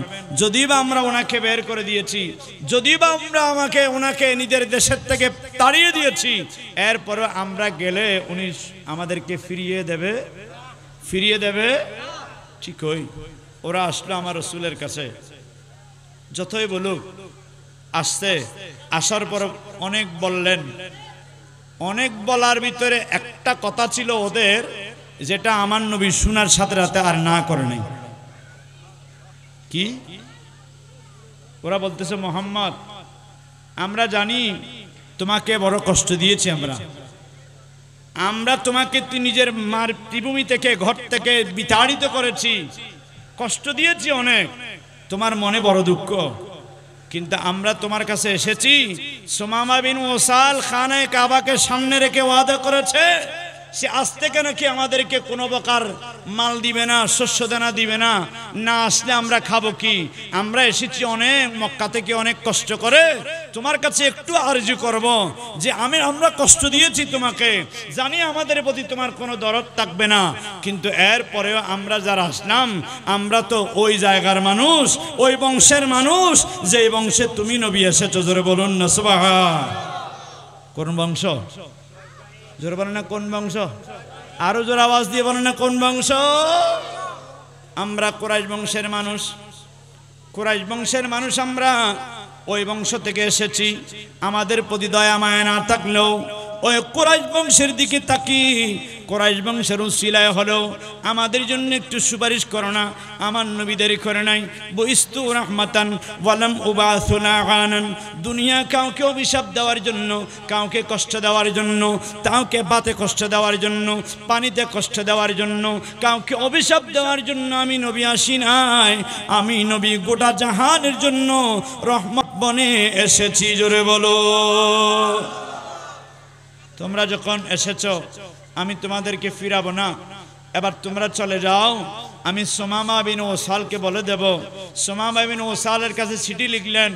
A: যদি বা আমরা ওনাকে বের করে দিয়েছি যদি বা আমরা আমাকে ওনাকে নিজের দেশের থেকে তাড়িয়ে দিয়েছি এরপরে আমরা গেলে উনি আমাদেরকে ফিরিয়ে দেবে ফিরিয়ে দেবে ঠিক ওই ওরা আসলো আমার রসুলের কাছে যতই বলুক আসতে আসার পর অনেক বললেন অনেক বলার ভিতরে একটা কথা ছিল ওদের যেটা আমার নবী শোনার সাথে রাতে আর না করে নেই কি ওরা বলতেছে মোহাম্মদ আমরা জানি তোমাকে বড় কষ্ট দিয়েছি আমরা আমরা তোমাকে নিজের মার ত্রিভূমি থেকে ঘর থেকে বিতাড়িত করেছি কষ্ট দিয়েছি অনেক তোমার মনে বড় দুঃখ কিন্তু আমরা তোমার কাছে এসেছি সোমামা বিন ওসাল খানে কাবাকে সামনে রেখে ওয়াদা করেছে সে আজ থেকে নাকি আমাদেরকে কোনো প্রকার মাল দিবে না শস্য দানা দিবে না না আসলে আমরা খাবো কি আমরা এসেছি অনেক মক্কা থেকে অনেক কষ্ট করে তোমার কাছে একটু আরজি করব যে আমি আমরা কষ্ট দিয়েছি তোমাকে জানি আমাদের প্রতি তোমার কোনো দরদ থাকবে না কিন্তু এরপরেও আমরা যারা আসলাম আমরা তো ওই জায়গার মানুষ ওই বংশের মানুষ যে বংশে তুমি নবী এসেছো জোরে বলুন না সুবাহ কোন বংশ জোর বলে না কোন বংশ আরো জোর আওয়াজ দিয়ে বলে না কোন বংশ আমরা কোরাইশ বংশের মানুষ কোরাইশ বংশের মানুষ আমরা ওই বংশ থেকে এসেছি আমাদের প্রতি দয়া মায়া না থাকলেও ওই কোরআশ বংশের দিকে তাকি কোরআশ বংশের উশিলায় হলো আমাদের জন্য একটু সুপারিশ করো না আমার নবীদের করে নাই বইস্তু রহমাতান ওয়ালাম আনন দুনিয়া কাউকে অভিশাপ দেওয়ার জন্য কাউকে কষ্ট দেওয়ার জন্য কাউকে বাতে কষ্ট দেওয়ার জন্য পানিতে কষ্ট দেওয়ার জন্য কাউকে অভিশাপ দেওয়ার জন্য আমি নবী আসি নাই আমি নবী গোটা জাহানের জন্য রহমত বনে এসেছি জোরে বলো তোমরা যখন এসেছ আমি তোমাদেরকে ফিরাবো না এবার তোমরা চলে যাও আমি সোমামা বিন ওসালকে বলে দেব সোমামা বিন ওসালের কাছে চিঠি লিখলেন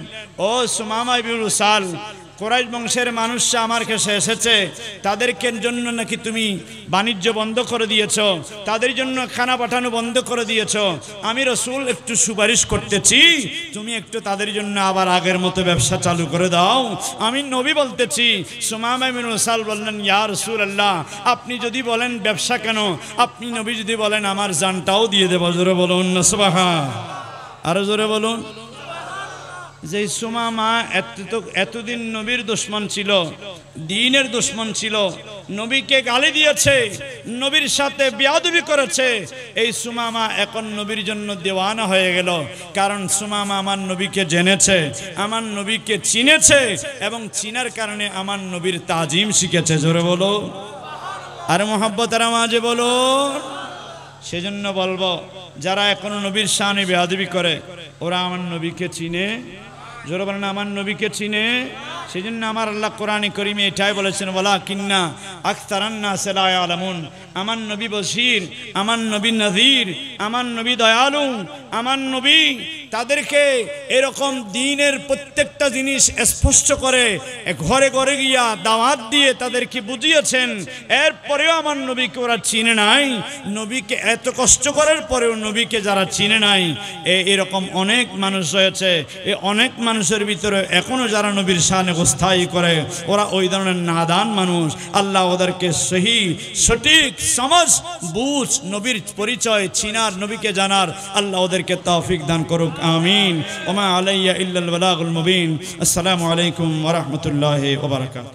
A: ও সোমামা বিন ওসাল কোরাইশ বংশের মানুষরা আমার কাছে এসেছে তাদেরকে জন্য নাকি তুমি বাণিজ্য বন্ধ করে দিয়েছ তাদের জন্য খানা পাঠানো বন্ধ করে দিয়েছ আমি রসুল একটু সুপারিশ করতেছি তুমি একটু তাদের জন্য আবার আগের মতো ব্যবসা চালু করে দাও আমি নবী বলতেছি সুমামিন বললেন ইয়া রসুল আল্লাহ আপনি যদি বলেন ব্যবসা কেন আপনি নবী যদি বলেন আমার জানটাও দিয়ে দেবো জোরে বলুন না সুবাহা আরো জোরে বলুন যে মা এত এতদিন নবীর দুশ্মন ছিল দিনের দুশ্মন ছিল নবীকে গালি দিয়েছে নবীর সাথে বিয়াদবি করেছে এই সুমামা এখন নবীর জন্য দেওয়ানা হয়ে গেল কারণ সুমামা আমার নবীকে জেনেছে আমার নবীকে চিনেছে এবং চিনার কারণে আমার নবীর তাজিম শিখেছে জোরে বলো আর মোহাব্বতার মাঝে বলো সেজন্য বলবো যারা এখনো নবীর সানে বেয়াদবি করে ওরা আমার নবীকে চিনে জোরে আমার নবীকে চিনে সেই জন্য আমার আল্লাহ কোরআনে করিমে এটাই বলেছেন বলা কিন্না আখতারান্না সেলায় আলামুন আমার নবী বসির আমার নবী নজির আমার নবী দয়ালু আমার নবী তাদেরকে এরকম দিনের প্রত্যেকটা জিনিস স্পষ্ট করে ঘরে ঘরে গিয়া দাওয়াত দিয়ে তাদেরকে বুঝিয়েছেন এরপরেও আমার নবীকে ওরা চিনে নাই নবীকে এত কষ্ট করার পরেও নবীকে যারা চিনে নাই এ এরকম অনেক মানুষ রয়েছে এ অনেক মানুষের ভিতরে এখনও যারা নবীর সানে স্থায়ী করে ওরা ওই ধরনের নাদান মানুষ আল্লাহ ওদেরকে সহি সঠিক সমাজ বুঝ নবীর পরিচয় চিনার নবীকে জানার আল্লাহ ওদেরকে তৌফিক দান করুক آمين وما علي إلا البلاغ المبين السلام عليكم ورحمة الله وبركاته